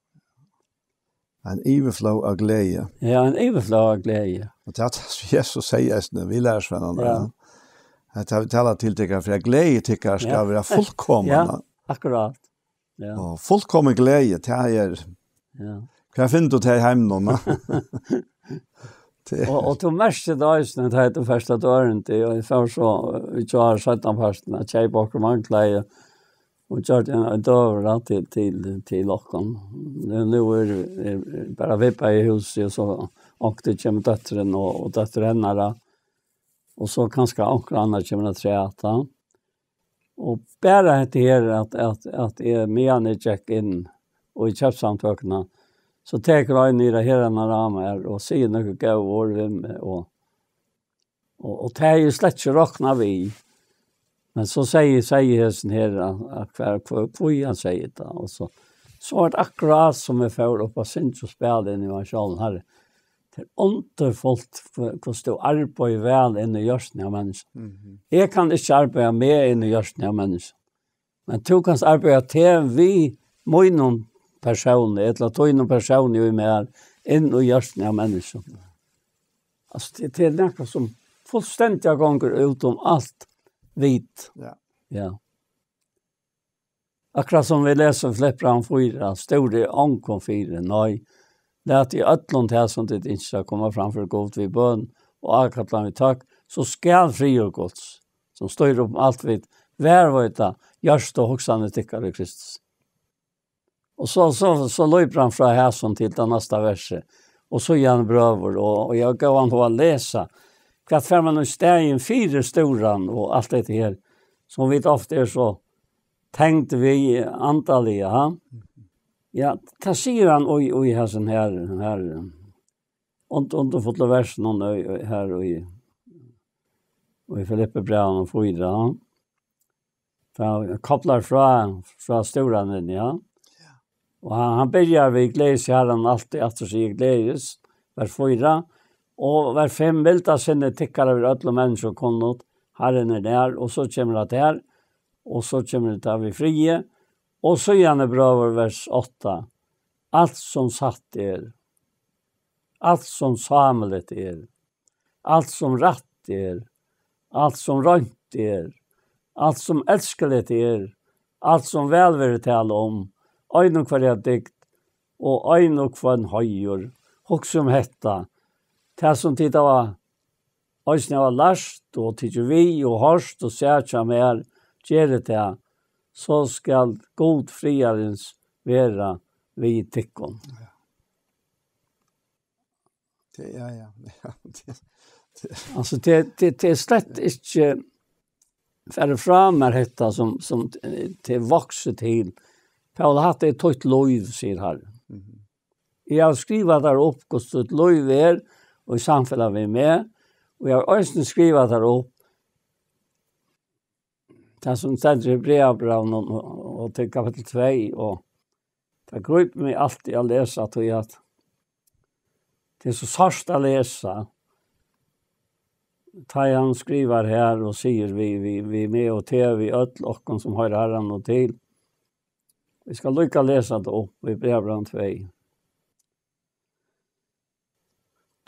en overflow av glede. Ja, en overflow av glede. Og det er det Jesus sier, vi lærer seg Ja. Det har er vi talt til for jeg glede til at jeg skal være fullkomne. Ja, akkurat. Ja. Og fullkomne glede til jeg er. Ja. Hva finner du til hjemme nå? Ja. Og og to det dagsna tað heitar fyrsta dagurin i, og fer so við tjóar sættan fastna chei bakum antlei. Og så har jeg da til, til, til åkken. Nå er det er bare i huset, og så åkte det med døtteren og, og døtteren her. Og så kan jeg åkker andre til min treata. Og bare hette her at, at, at jeg er med han i tjekk inn, og i kjøpsamtøkene. Så tek jeg inn i det her ene her, og sier noe gøy over henne. Og, og, og, slett ikke åkne av Men så säger säger hästen här att kvar på kvojan säger det och så så vart akkurat som vi får upp på sin så spel den i marschalen här till onter folk för stå arbo i väl inne i görs när man Mhm. Jag kan inte arbeta med inne i görs när man Men to kan arbeta till vi mojnon person eller tojnon person ju mer inn i görs när man Alltså det är det er som fullständigt jag går ut om allt. Mhm vit. Ja. Ja. Akkurat som vi leser flipper han fyra, stod det ankom fyra, nei, det er at i ætlund her som ditt koma skal fram for godt vi bøn, og akkurat han vi takk, så skal fri um og gods, som står opp alt vidt, hver var det da, gjørst og hoksane tikkare Kristus. Og så, så, så løyper han fra her som til den neste verset, og så gjør han og, og jeg gav han å lese, kvart fem man står i fyra stolar och allt det här som vi ofte er så tänkte vi antalet ja ja kassiran oj oj här sån här den här och och då versen det vara någon här och i och i Filippe Brown och Frida ja fra kopplar fra fra stolen den ja. Og han han begynner vi glæs her han alltid at så sig glæs. Var fyra og var fem velta sinne tikkar over alle mennesker kom ut. Herren er der, og så kommer det her, og så kommer det her vi frie. Og så gjerne bra over vers 8. Alt som satt er, alt som samlet er, alt som rett er, alt som rønt er, alt som elskelet er, alt som velvere tale um. om, øyne hver jeg dikt, og øyne hver en høyer, og som hetta, Um er, det som tid av Øysene var lærst, og tid vi, og hørst, og sært som er gjerret det, så skal god friarens være vi i tikkum. Ja. ja, ja, altså, det, det, det er slett ikke færre fra meg er hette som, som det er vokset til. Paul har hatt et tøyt lov, sier her. Mm -hmm. Jeg har skrivet der opp hvordan et lov er, og i samfunnet vi er med, og jeg har også skrivet her opp, det som stedet i brevbraven og, til kapittel 2, og det gruper meg alltid å lese, tror at det er så sørst å lese, tar han skriver her og sier vi, vi, vi er med og til, vi er alle som har herren og til. Vi skal lykke å lese det opp i brevbraven 2.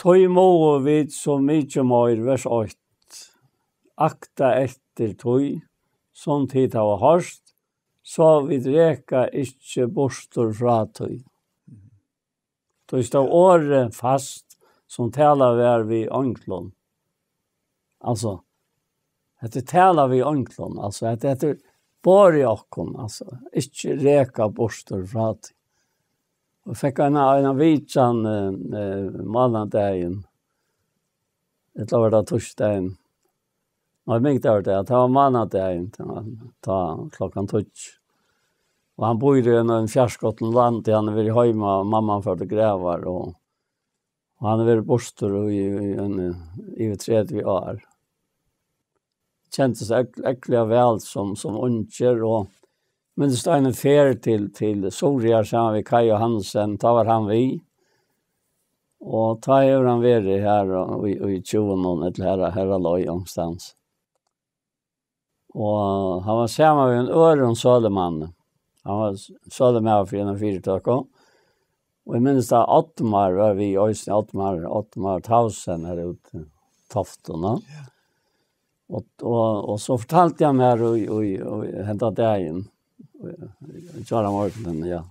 Tøy må vid så mykje mår um vers 8. Akta etter tøy, som tid av hørst, så vi dreka ikkje borstur fra tøy. Tøy stav åre fast, som tala vær vi ånglån. Altså, dette tala vi ånglån, altså, dette bor i åkken, altså, ikkje reka borstur fra tøy. Och fikk en av en vitsan eh, eh, mannen där igen. Det var det torsdagen. Jag vet inte att det var mannen där igen. Det var klockan tors. Och han bor i en fjärrskotten land där han er vill höjma och mamman för att gräva. Och han er vill bostå i en i ett tredje år. Det kändes äckliga vel som, som unger och Men det stod en fer til, til Soria, som vi Kai og Hansen, var han vi. Og da er han veri her, og i tjoen og et her, her er loj omstans. Og han var sammen med en øren sødemann. Han var sødemann for en fyrtøk også. Og jeg minnes da, Atmar var vi i Ottmar, Atmar, Tausen her ute, Toftona. Yeah. Og, og, så fortalte jeg meg henne dagen, og, og, og, og, Jag har en ork den ja.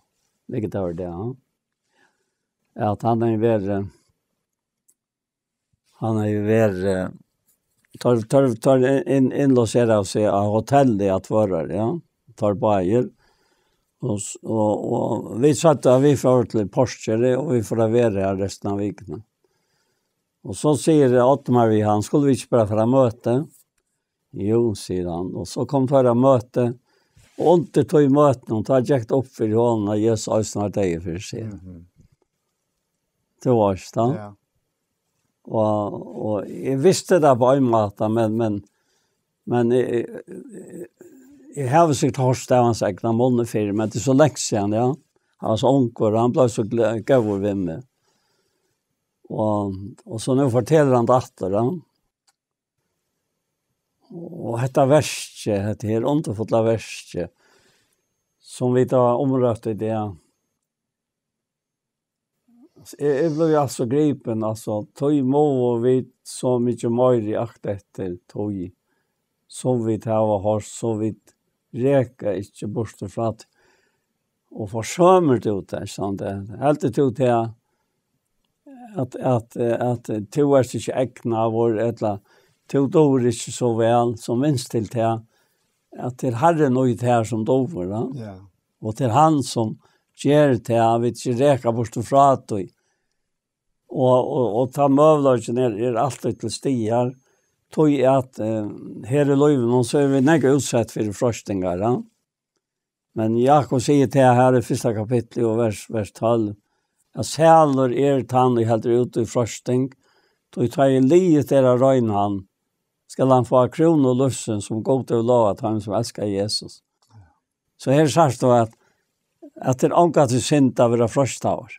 Vilket det var det han. Ja, er att han är väl han är ju tar tar tar in in Los Angeles och har hotell att vara ja. Tar bajer. Och och och vi satt där vi får ett litet postkort och vi får vara här resten av veckan. Och så säger Ottmar vi han skulle vi inte bara för att möta. Jo, sier han. Og så kom det å møte. Eh, Og under tog i møten, hun tar gjekt opp for hånden av Jesus og snart deg er for seg. Mm -hmm. var Ja. Og, og jeg visste det på en men, men, men jeg, jeg, jeg, jeg har sikkert hørt det han sikkert en måned for, men det er så lenge ja. Han var så onkor, han ble så gøy over meg. Og, og så nå forteller han det ja. Og hetta verset, hetta her underfulle verset, som vi da omrøtte i det. Jeg ble jo altså gripen, altså, tog må og vidt så mye mer i akt etter tog, så vidt her og hår, så vidt reka ikke bort og flatt, og forsømmer til det, ikke er sant? Helt til det, at, at, at, at tog er ikke egnet vår, et eller annet, til dover ikke så vel som minst til det, at det er herre noe til her som dover, da. Ja. og til er han som gjør det, at vi ikke reker bort og frater, og, og, og ta møvler ikke er alt til stier, tog jeg at eh, her i løyven, så er vi nægge utsett for frøstinger, da. Men Jakob sier til her i første kapittel og vers, vers 12, at sæler er tann i helt ute i frøsting, tog jeg tar i livet er til å røyne han, skal han få kron og løsen som går til å lave at han som elsker Jesus. Så her sier du at, at det er anka til synd av det første år,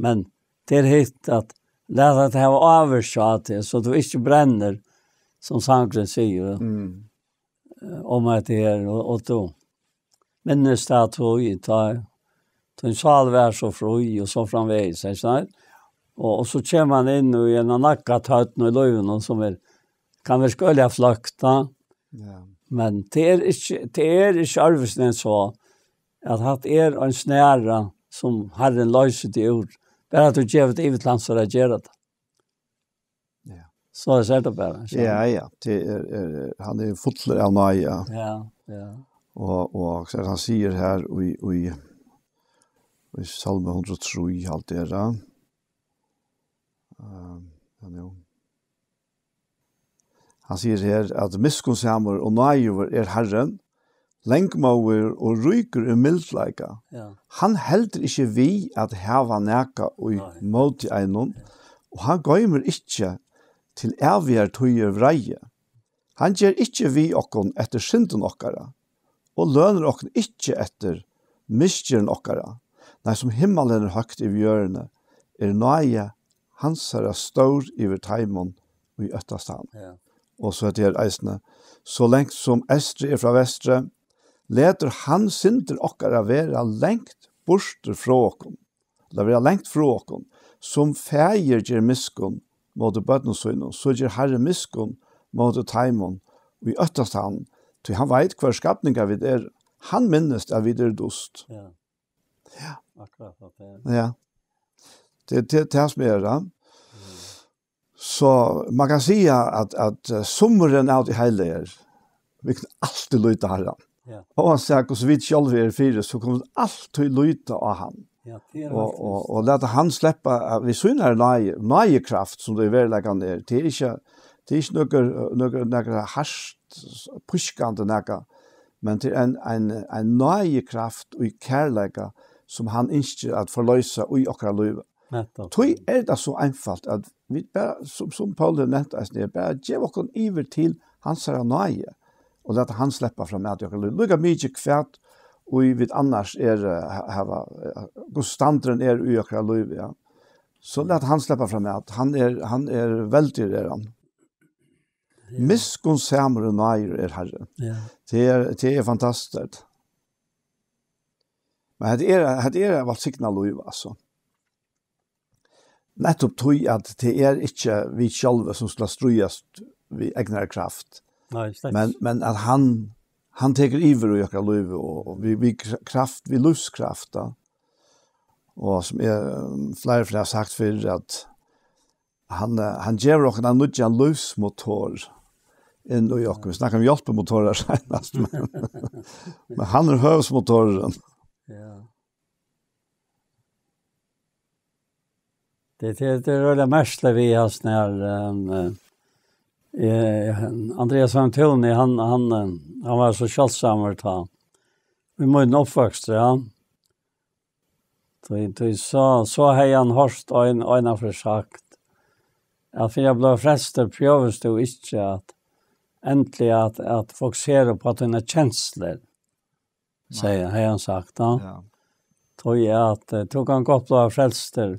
Men det er hitt at det er at det er oversatt det, så du ikke brenner, som Sankt sier, eh, mm. om um at det er, og, og du minnes det at du tar, Den sal var så fri og så framveg, sier jeg snart. Og, så kommer han inn i en nakka tøtten i løven, som er, er kan vi skulle ha flykta. Ja. Men det er ikke, det er så, at det er en snæra som har en løs ut i ord. Bare at er du gjør det i hvert land som reagerer det. Så er det sett opp her. Ja, ja. Det er, er, han er fotler av nøye. Ja, ja. Og, og er han sier her i, i, i salme 103 i alt det her. Han sier her at miskonshamer og nøyver er herren, lengmåver og ryker er mildleika. Ja. Han helder ikke vi at heva neka og i måte egnom, og han gøymer ikke til evige tøye vreie. Han gjør ikke vi okken etter synden okkara, og løner okken ikke etter miskjøren okkara. Nei, som himmelen er høyt i vjørene, er nøye hans herre stør i vertaimene og i øtterstaden. Ja og så heter eisne, så lengt som estre er, er fra vestre, leter han synder okkara vera lengt borster fra okkum, eller vera lengt fra okkum, som feir gir miskun mot bøtnesøynun, så gir herre miskun mot taimun, og i øttast han, til han veit hver skapninga vi er, han minnes av vid er dust. Ja. Ja. Akkurat, ja. Det er det, som er, Ja. Så man kan si at, at eh, sommeren er alltid heilig er. Vi kan alltid løyte av herren. Ja. Og han sier, hvordan vi ikke alle er fire, så kommer vi alltid løyte av han. Ja, er og, og, og han slipper, eh, vi synar det er kraft som det er veldig han er. Det er ikke, det er ikke noe, noe, noe, noe hardt, Men det er en, en, en nøye kraft og kærleik som han innskjer at forløse og akkurat løyve. Nettopp. Tui er det så einfalt at vi bare, som, som Paul har nevnt oss det bare gje vokken iver til hans herra nøye, og lette han slippa fram at jeg kan lukka mykje kvært, og vi vet annars er eh, hava, godstanderen eh, er ui akkurat løyve, ja. Så lette han slippa fram at han er, han er veldig redan. Er rei. Misskun samur og nøye er herre. Det er, er fantastisk. Men hette er, hette er, hette er, hette er, nettopp tøy at det er ikke vi sjølve som skal strøyes vi egnere kraft. Nei, stens. Men, men at han, han teker iver og gjør det løyve, og vi, vi kraft, vi løskraft da. Og som jeg, er, flere flere har sagt før, at han, han gjør dere en nødja motor inn i dere. Vi snakker om hjelpemotorer senast, men, men han er høvsmotoren. Ja. Det er- det er- det är det mest vi har snär en eh, eh Andreas van Tilne han han um, han var så självsam att ta. Vi måste nog först ja. Så det är så så har han hört en en av för sagt. Jag för jag blev fräst upp för jag visste inte att äntligen att att folk ser på att det är känslor. Så han har sagt då. Ja. Tror jag att eh, tog han gott då frälster.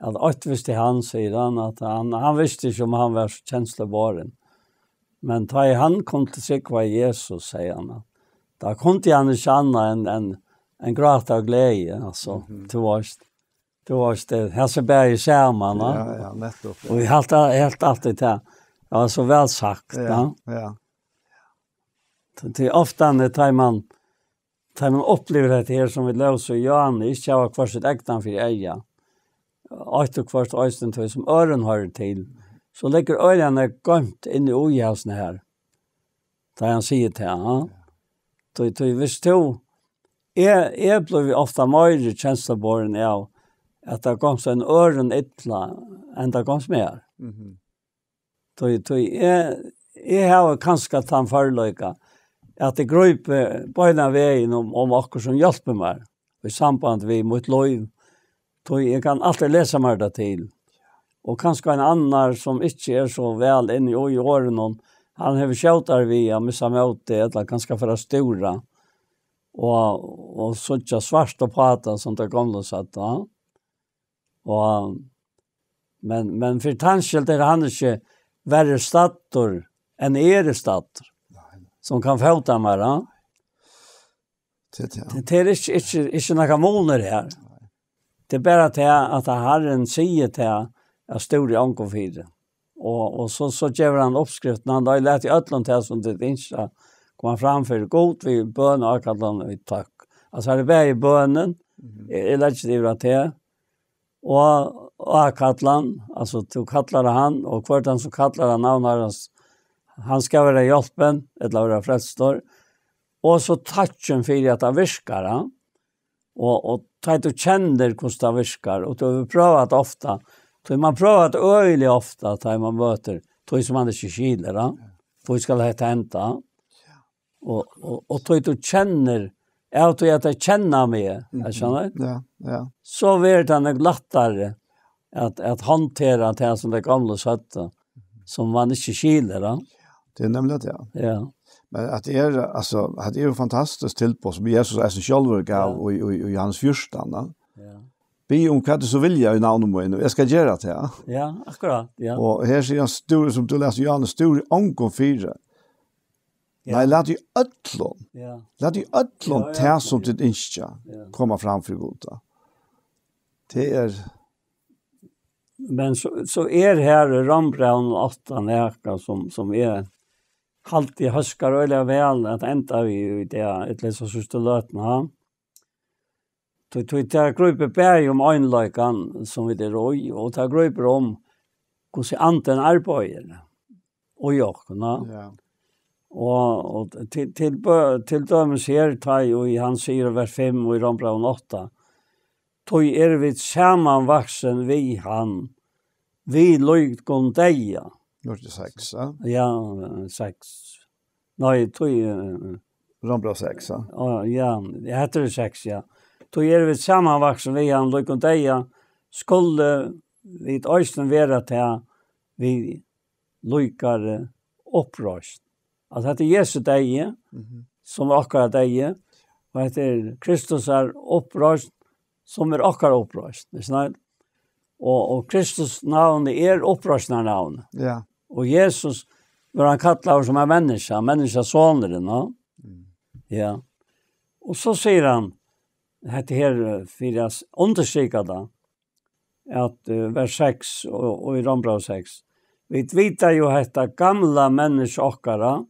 Att att visste han sedan att han han visste ju om han var känslobaren. Men ta han hand kom till sig kvar Jesus säger han. Där kom till han en en en gråt av glädje alltså mm -hmm. till oss. Du har stått här så bär jag själva va. Ja, ja, nettopp. Och vi har hållt helt alltid här. Jag har så väl sagt, va? Ja. Ja. ja. Så det är ofta när tre man tre man upplever det här som vi lås ja, gör, inte jag har kvar sitt äktan för äga. Mm åtta kvart åsten til som øren har til, så ligger ørene gømt inn i ogjelsen her, da han sier til han. Så jeg visste jo, jeg, jeg ble ofte mer i tjenesteborgen ja, at det kom en øren ytla enn det kom mer. Mm mhm. -hmm. Så jeg, jeg har kanskje tatt en forløyke at jeg grøyper på en av um, om, um om akkur som hjelper meg i samband med mot lov. Mm -hmm Då jag kan alltid läsa mer där till. Och kanske en annan er som inte är så väl inne i år någon. Han har väl kört där vi har missat mot det. Det är ganska för att stora. Och, och så inte svart och prata som det kom och satt. Ja. Och, men, men för kanske är han inte värre stator än er stator. Som kan få ut dem här. Ja. Det är inte några månader här. Nej det ber att jag att jag har en sida till att jag står i omkofiden. Og, og så, så gjør han oppskriften, han har lært i øtland til som det ikke kommer fram for god, godt, vi bøn og akkurat han har er uttatt. Altså er det vei i bønnen, mhm. jeg er lært ikke det bra til, og akkurat han, altså du kattler han, og kvart han så kattler han av når han skal være hjelpen, et eller annet frelstår, og så tatt han for at han virker han, og og tæt og kjenner kosta viskar og du prøva at ofta tøv man prøva at øyli ofta tæm man møter tøv som man ikkje skiller han for skal hetta enta og og og tøv du kjenner er du at kjenna meg mhm. er sjøn ja ja så ver det han glattar at at han ter at han som det gamle satt mhm. som man ikkje skiller han det er nemlig det, ja ja Men at det er altså at det er en fantastisk tilpå som Jesus er sin sjølver gav ja. og, og, og, hans fyrsta. Ja. Be om hva du så vil jeg i navnet min, og jeg skal gjøre det til. Ja. ja, akkurat. Ja. Og her sier han store, som du leser, Johannes, store ånk og fire. Ja. Nei, la du øtlån, ja. la du øtlån ja, ja, til som ja. til innskja, komme fram for god Det er... Men så, så er her Rambraun og Astan er som, som er halt i og øyla vel at enda vi i det et lesa suste løtene ha. tu ta gruppe bæ um ein leikan sum við der oi og ta gruppe um kussi anten arbeiðir. Og jok, Ja. Og og til til til dømmen ser tai og han syr ver 5 og i rombra 8. Tøy er vit saman vaksen vi han. Vi løgt kon deia. Nord til seks, ja? Ja, seks. Nei, tog... Uh, eh, eh. Rombra seks, ja? Uh, ja, jeg heter det seks, ja. Tog er vi sammenvaksen ved han, du kan deg, ja. Skulle vi et øyestem være til vi lukker opprøst. Eh, At dette er Jesu deg, mm -hmm. som er akkurat deg, og dette er Kristus er opprøst, som er akkurat opprøst. Og, og Kristus navnet er opprøstende navnet. Ja. Yeah. Og Jesus var han kallar som en människa, människa er soner, no? Mm. Ja. Og så sier han, hette her, fyrir jeg da, at eh, vers 6 og, i Rombrau 6, vi vita jo hette gamla människa okkara,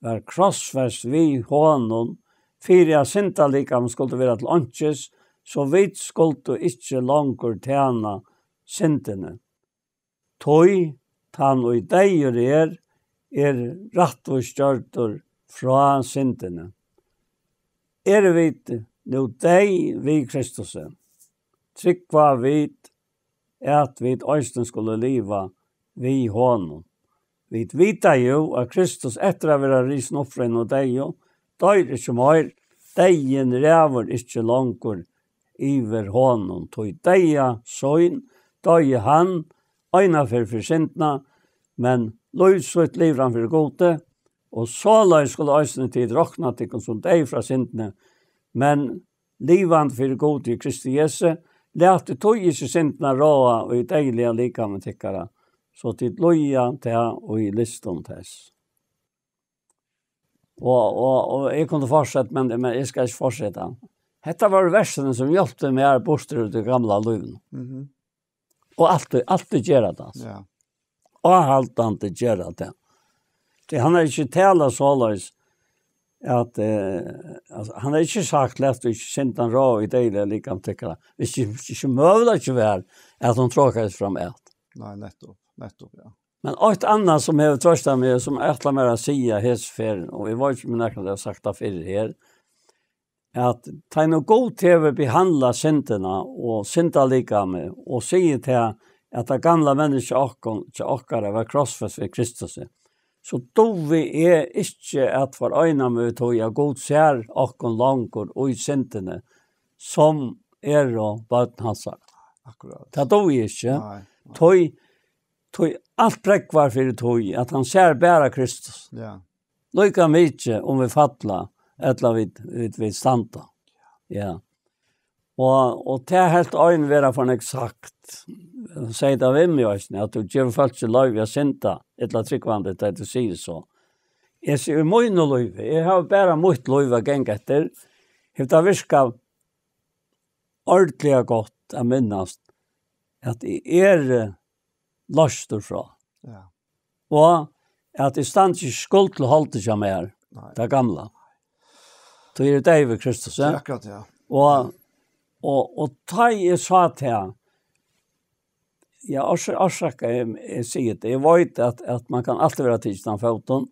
var krossvers vi honom, fyri a synda lika om skulle vera til ånches, så vit skulle ikkje langur tjena syndene. Tøy, tan og deir er, er rett er og størtur fra syndene. Er vi nå deg vi Kristus er. Trygg vi er at vi øyestens skulle liva vi hånden. Vi vita jo at Kristus etter å være risen opp fra en og deg jo, døyr ikke mer, degen ræver ikke iver hånden. Døyr døyr han, døyr han, han eina fyrir fyrir sindna, men loysut livran fyrir gode, og så lai skulle æsne tid råkna til konsum ei fra sindna, men livran fyrir gode i Kristi Jesu, leate tog i sindna råa og i deiliga lika med tikkara, så tid loya tja og i liston tess. Og, og, og jeg kunne fortsette, men, men jeg skal ikke fortsette. Hetta var versene som hjelpte meg ut til gamla løyvn. Mm -hmm. Og alt er alt er gjera det. Ja. Og alt er alt gjera det. Det han er ikkje tala såleis at eh, han har er ikkje sagt lett og ikkje sint han råd i deil eller ikkje han tykkar vi ikkje møvla ikkje vel at han tråk fram et. Nei, nettopp, nettopp, ja. Men alt annan som hever tråk er som er etla meira sida hetsferien og vi var ikkje men ekkert jeg har sagt det fyrir her. Nei, at ta no god tv behandla syndarna og syndaliga me og segja ta at ta gamla menneske ok og okkara var krossfast við Kristus. Så då vi er ikkje at for eina me to ja god ser ok og og i syndene som er og vatn hans sa. Akkurat. Ta då vi er ikkje. Toi alt brekk var fyrir toi at han ser bæra Kristus. Ja. Lukas mitje om um vi falla, Ja eller vi vid, vid Santa. Ja. Og, og det er helt vera forn exakt sagt. Han sier av vim jo at du gjør falsk i løy vi har sinta, et det du sier så. Jeg sier, vi må inn og har bare mot løy vi har geng etter, hef da virka ordelig godt a minnast, at jeg er løst du Ja. Og at jeg stand skuld til å holde seg det gamla. Då är er det där vi kryssar så. Tack Och och och ta i så här. Jag och och så kan jag se det. Jag vet att att man kan alltid vara tills han foton.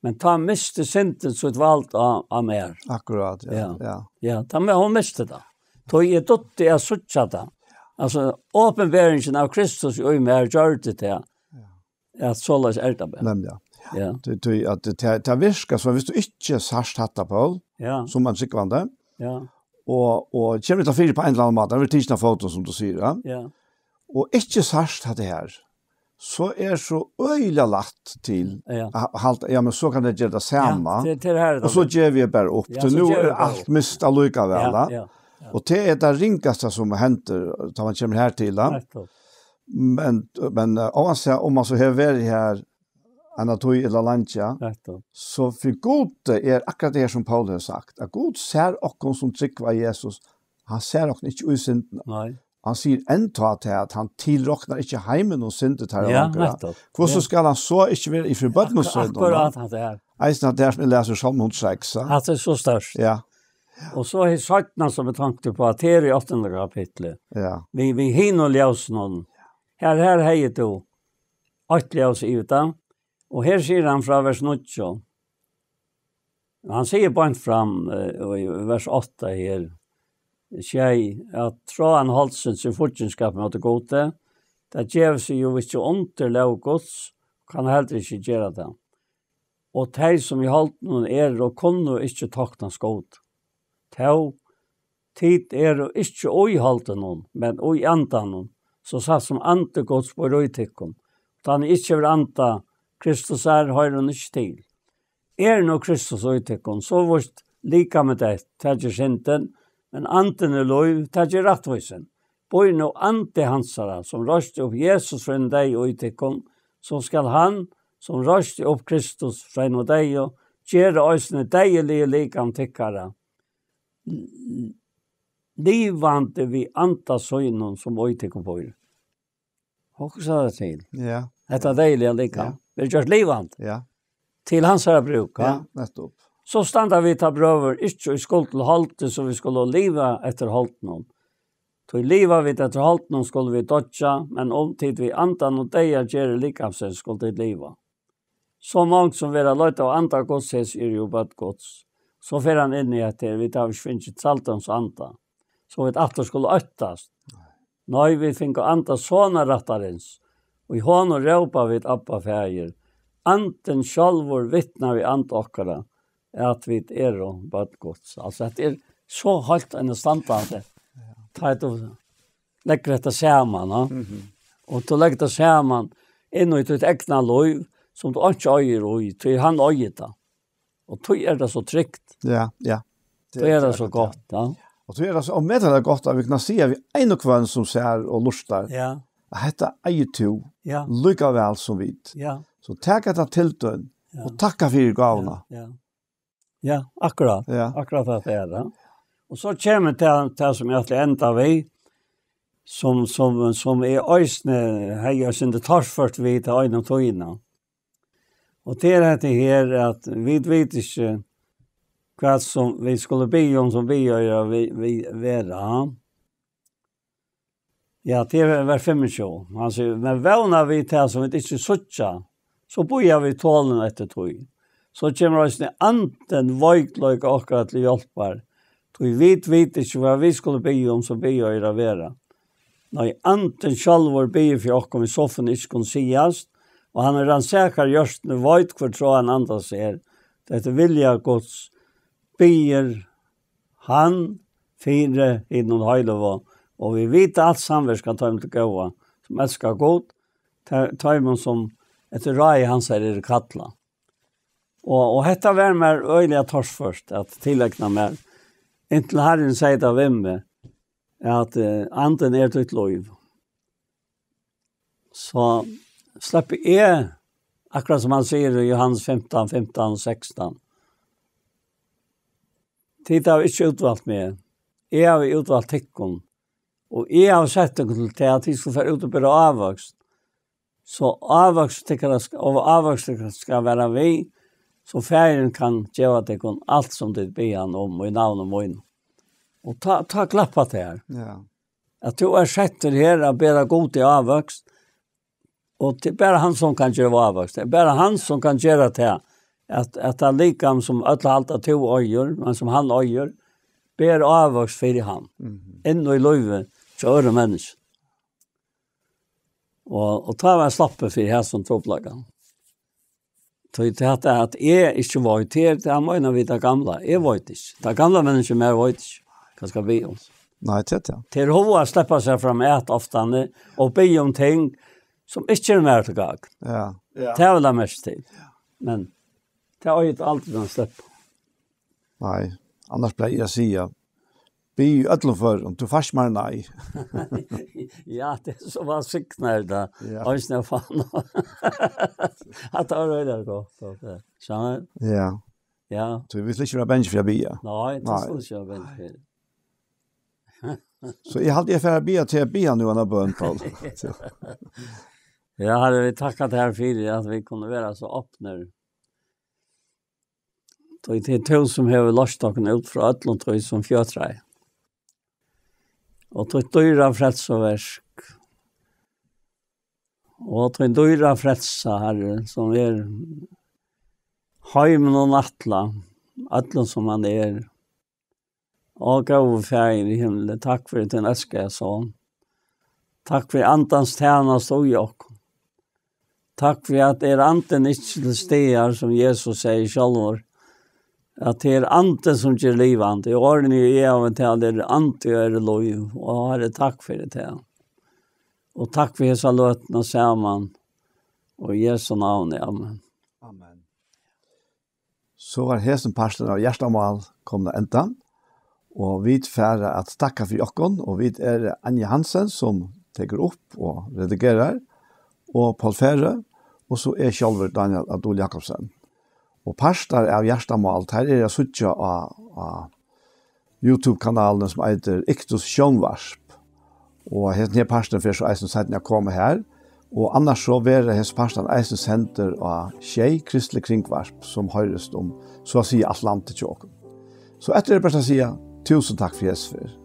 Men ta miste sentet så ett valt av av mer. Akkurat ja. Ja. Ja, ja ta med hon miste då. Då är det att det är er så tjata. Alltså open variance av Kristus i majoritet er där. Ja, så lås älta. Nej ja. Ja. Du du att det tar viska så visst du inte särskilt hatta på ja. som en sikkvande. Ja. Og, og kommer til fire på en eller annen måte, det er tidsene foto, som du sier. Ja. ja. Og ikke sørst at det her, så er så øyla lagt til ja. halt ja men så kan det gjelda samma. Ja, til, til her, og så gjer vi ber opp. Ja, nu er alt mista lukka vel da. Ja, ja, ja. Og det er det ringaste som henter tar man kjem her til da. Men men om man ser om man så her ver her en av tog eller landja, så for god er akkurat det som Paul har sagt, at god ser okken som trykker av Jesus, han ser okken ikke ui synden. Nei. Han sier enda til at han tilrokner ikke hjemme noen synder til ja, henne. Hvordan ja. skal han så ikke være i forbøtt noen synder? Akkur, akkurat han det er. Eisen at det er som jeg leser som hun seg. At det er så størst. Ja. ja. Og så er sattene som vi tenkte på at her i 8. kapitlet. Ja. Vi, vi hinner løs noen. Her, her heier du. Alt løs i utenfor Og her sier han fra vers 9. Han sier på fram eh, i vers 8 her. Sier at tra han halsen sin fortjenskap med å gå til. Det gjør seg jo ikke under lov gods. Kan heller ikke gjøre det. Og de som i noen er og kunne ikke takne hans god. tid er og ikke å i noen, men å i noen. Så satt som andre gods på røytikken. Da han ikke vil andre Kristus er høyre han ikke til. Er nå Kristus og uttekken, så vårt lika med det, tætje sinten, men anten er lov, tætje rattvisen. Bøy nå ante hansara, som røst opp Jesus fra en deg og uttekken, så skal han, som røst opp Kristus fra en deg og deg òsne degelige lika med tikkara. Livande vi anta søgnen som uttekken bøy. Håkker sa det til? Ja. Etter degelige lika. Ja vi gjør livant Ja. Til hans her bruk. Ja, nettopp. Så standa vi ta brøver, ikke i skuld til halte, så vi skulle leve etter halte noen. Til livet vi etter halte noen skulle vi dodja, men om um tid vi antar noen deg og gjør det likavse skulle det leve. Så mange som vil ha løyt av andre godshets er jo bare gods. Så fer han inn i etter, vi tar vi finnes ikke salt hans andre. Så vi etter skulle øttes. Nei, vi finner andre sånne rettarens. Nei. Og hon og ropa við abba fæir. Anten skalvor vitna við ant okkara at vit er og bad gott. Alsa at er så halt ein standard. Tætt og lekkra ta sæma, no. Mhm. Og to lekkra ta sæma inn og tut ekna loy sum du alt eir og i han eita. Og tøy er det så trygt. Ja, ja. Det er det så godt, ja. Og tøy er det så og med det er godt at vi kan se vi ein og som ser og Ja, Ja. Og hetta eier to, ja. lykka vel så vidt. Ja. Så takk til tiltøen, og takk for gavene. Ja, ja. ja, akkurat. Ja. Akkurat at det er det. Og så kommer det til det som jeg enda vi, som, som, som er øyne, hei og synde tarsført vi til øyne og togene. Og det er det her, at vi vet ikke hva som vi skulle be om, um som vi gjør, vi, vi, vi, Ja, det er hver fem um, og Han sier, men vevna vi til som vi ikke suttja, så boja vi tålen etter tog. Så kommer oss ned anten vojkløyke akkurat til hjelper. Vi vet, vet ikke hva vi skulle be om, så be jeg i ravera. Nei, anten sjalvor be jeg for akkurat vi soffen ikke kunne sies, og han er den sikker gjørst med vojk for tro han andre ser. Dette vilja gods, be han fire innom heilovån, Og vi vet at samverska tar dem til gåa, som elskar god, tar dem som etter rai hans er i kattla. Og, og hetta var mer øylig at hos først, at tilekna eh, mer. Inntil herren sier det av vimme, er at anden er ditt lov. Så slipper jeg, akkurat som han sier i Johannes 15, 15, 16. Tid har vi ikke utvalgt med. Jeg har vi utvalgt tikkene Og jeg har sett noen til at de skal være ute og det avvokst. Så avvokst skal, skal være vi, så ferien kan gjøre at de alt som det blir han om, um og i navn og møyne. Og ta, ta klappet til her. Ja. At du har er sett det her, at det er godt i avvokst, og det er bare han som kan gjøre avvokst. Det er bare han som kan gjøre til at at det er like han som øde alt av to øyer, men som han øyer, ber avvokst for i han. Mm -hmm. Enda i løyvet til øre mennesker. Og, og ta meg slappe for jeg som tror på det. Så det at jeg ikke var ute her, det er mye når vi er gamle. Jeg var ute ikke. Det er gamle mennesker, men jeg var ute ikke. Hva skal vi oss? Nei, det er det. Til hun har seg frem et ofte, og be om ting som ikke er mer til gang. Ja. Det er vel det mest til. Men det er jo ikke alltid å slippe. Nei, annars ble jeg å si at Be i ætlum for, om du fast mær nei. Ja, det er så var sikknær da. Ais nær fann. Hat er øy der Ja. Ja. Så vi slik kjæra bensk fra bia. Nei, det skulle slik kjæra bensk fra Så jeg halte jeg fyrir bia til bia nu anna bia nu Ja, har vi tacka tär fyr fyr att vi kom att så kom att vi kom to Det är som har vi ut fra ut från Ötland som fjötträger og tog døyra fredsoversk. Og tog døyra fredsa, herre, som er heimen og nattla, atlan som han er. Og gav og fjær i himmelen, takk for din æske, jeg sa. Takk for antans tæna stod jo okk. Takk for at er antan ikke til steder, som Jesus sier i kjallvård at det er ante som gjør livet. I årene jeg er av en tal, det er, e er ante og er lov. Og jeg har det takk for det til. Og takk for hese løtene sammen. Og Jesu navn, amen. Amen. Så var hese parsten av Gjertamal kommende enda. Og vi færre at takke for jokken. Og vi er Anja Hansen som teker opp og redigerer. Og Paul Færre. Og så er Kjolver Daniel Adol Jakobsen. Og parstar av hjertemål, her er jeg suttja av, av YouTube-kanalen som heter Iktus Sjønvarsp. Og her er parstar for så eisen senten jeg kommer her. Og annars så um, er det her parstar eisen senter av Kjei Kristelig Kringvarsp som høyrest om, så å si, Atlantikjåken. Så etter det bare skal jeg si, tusen takk for Jesus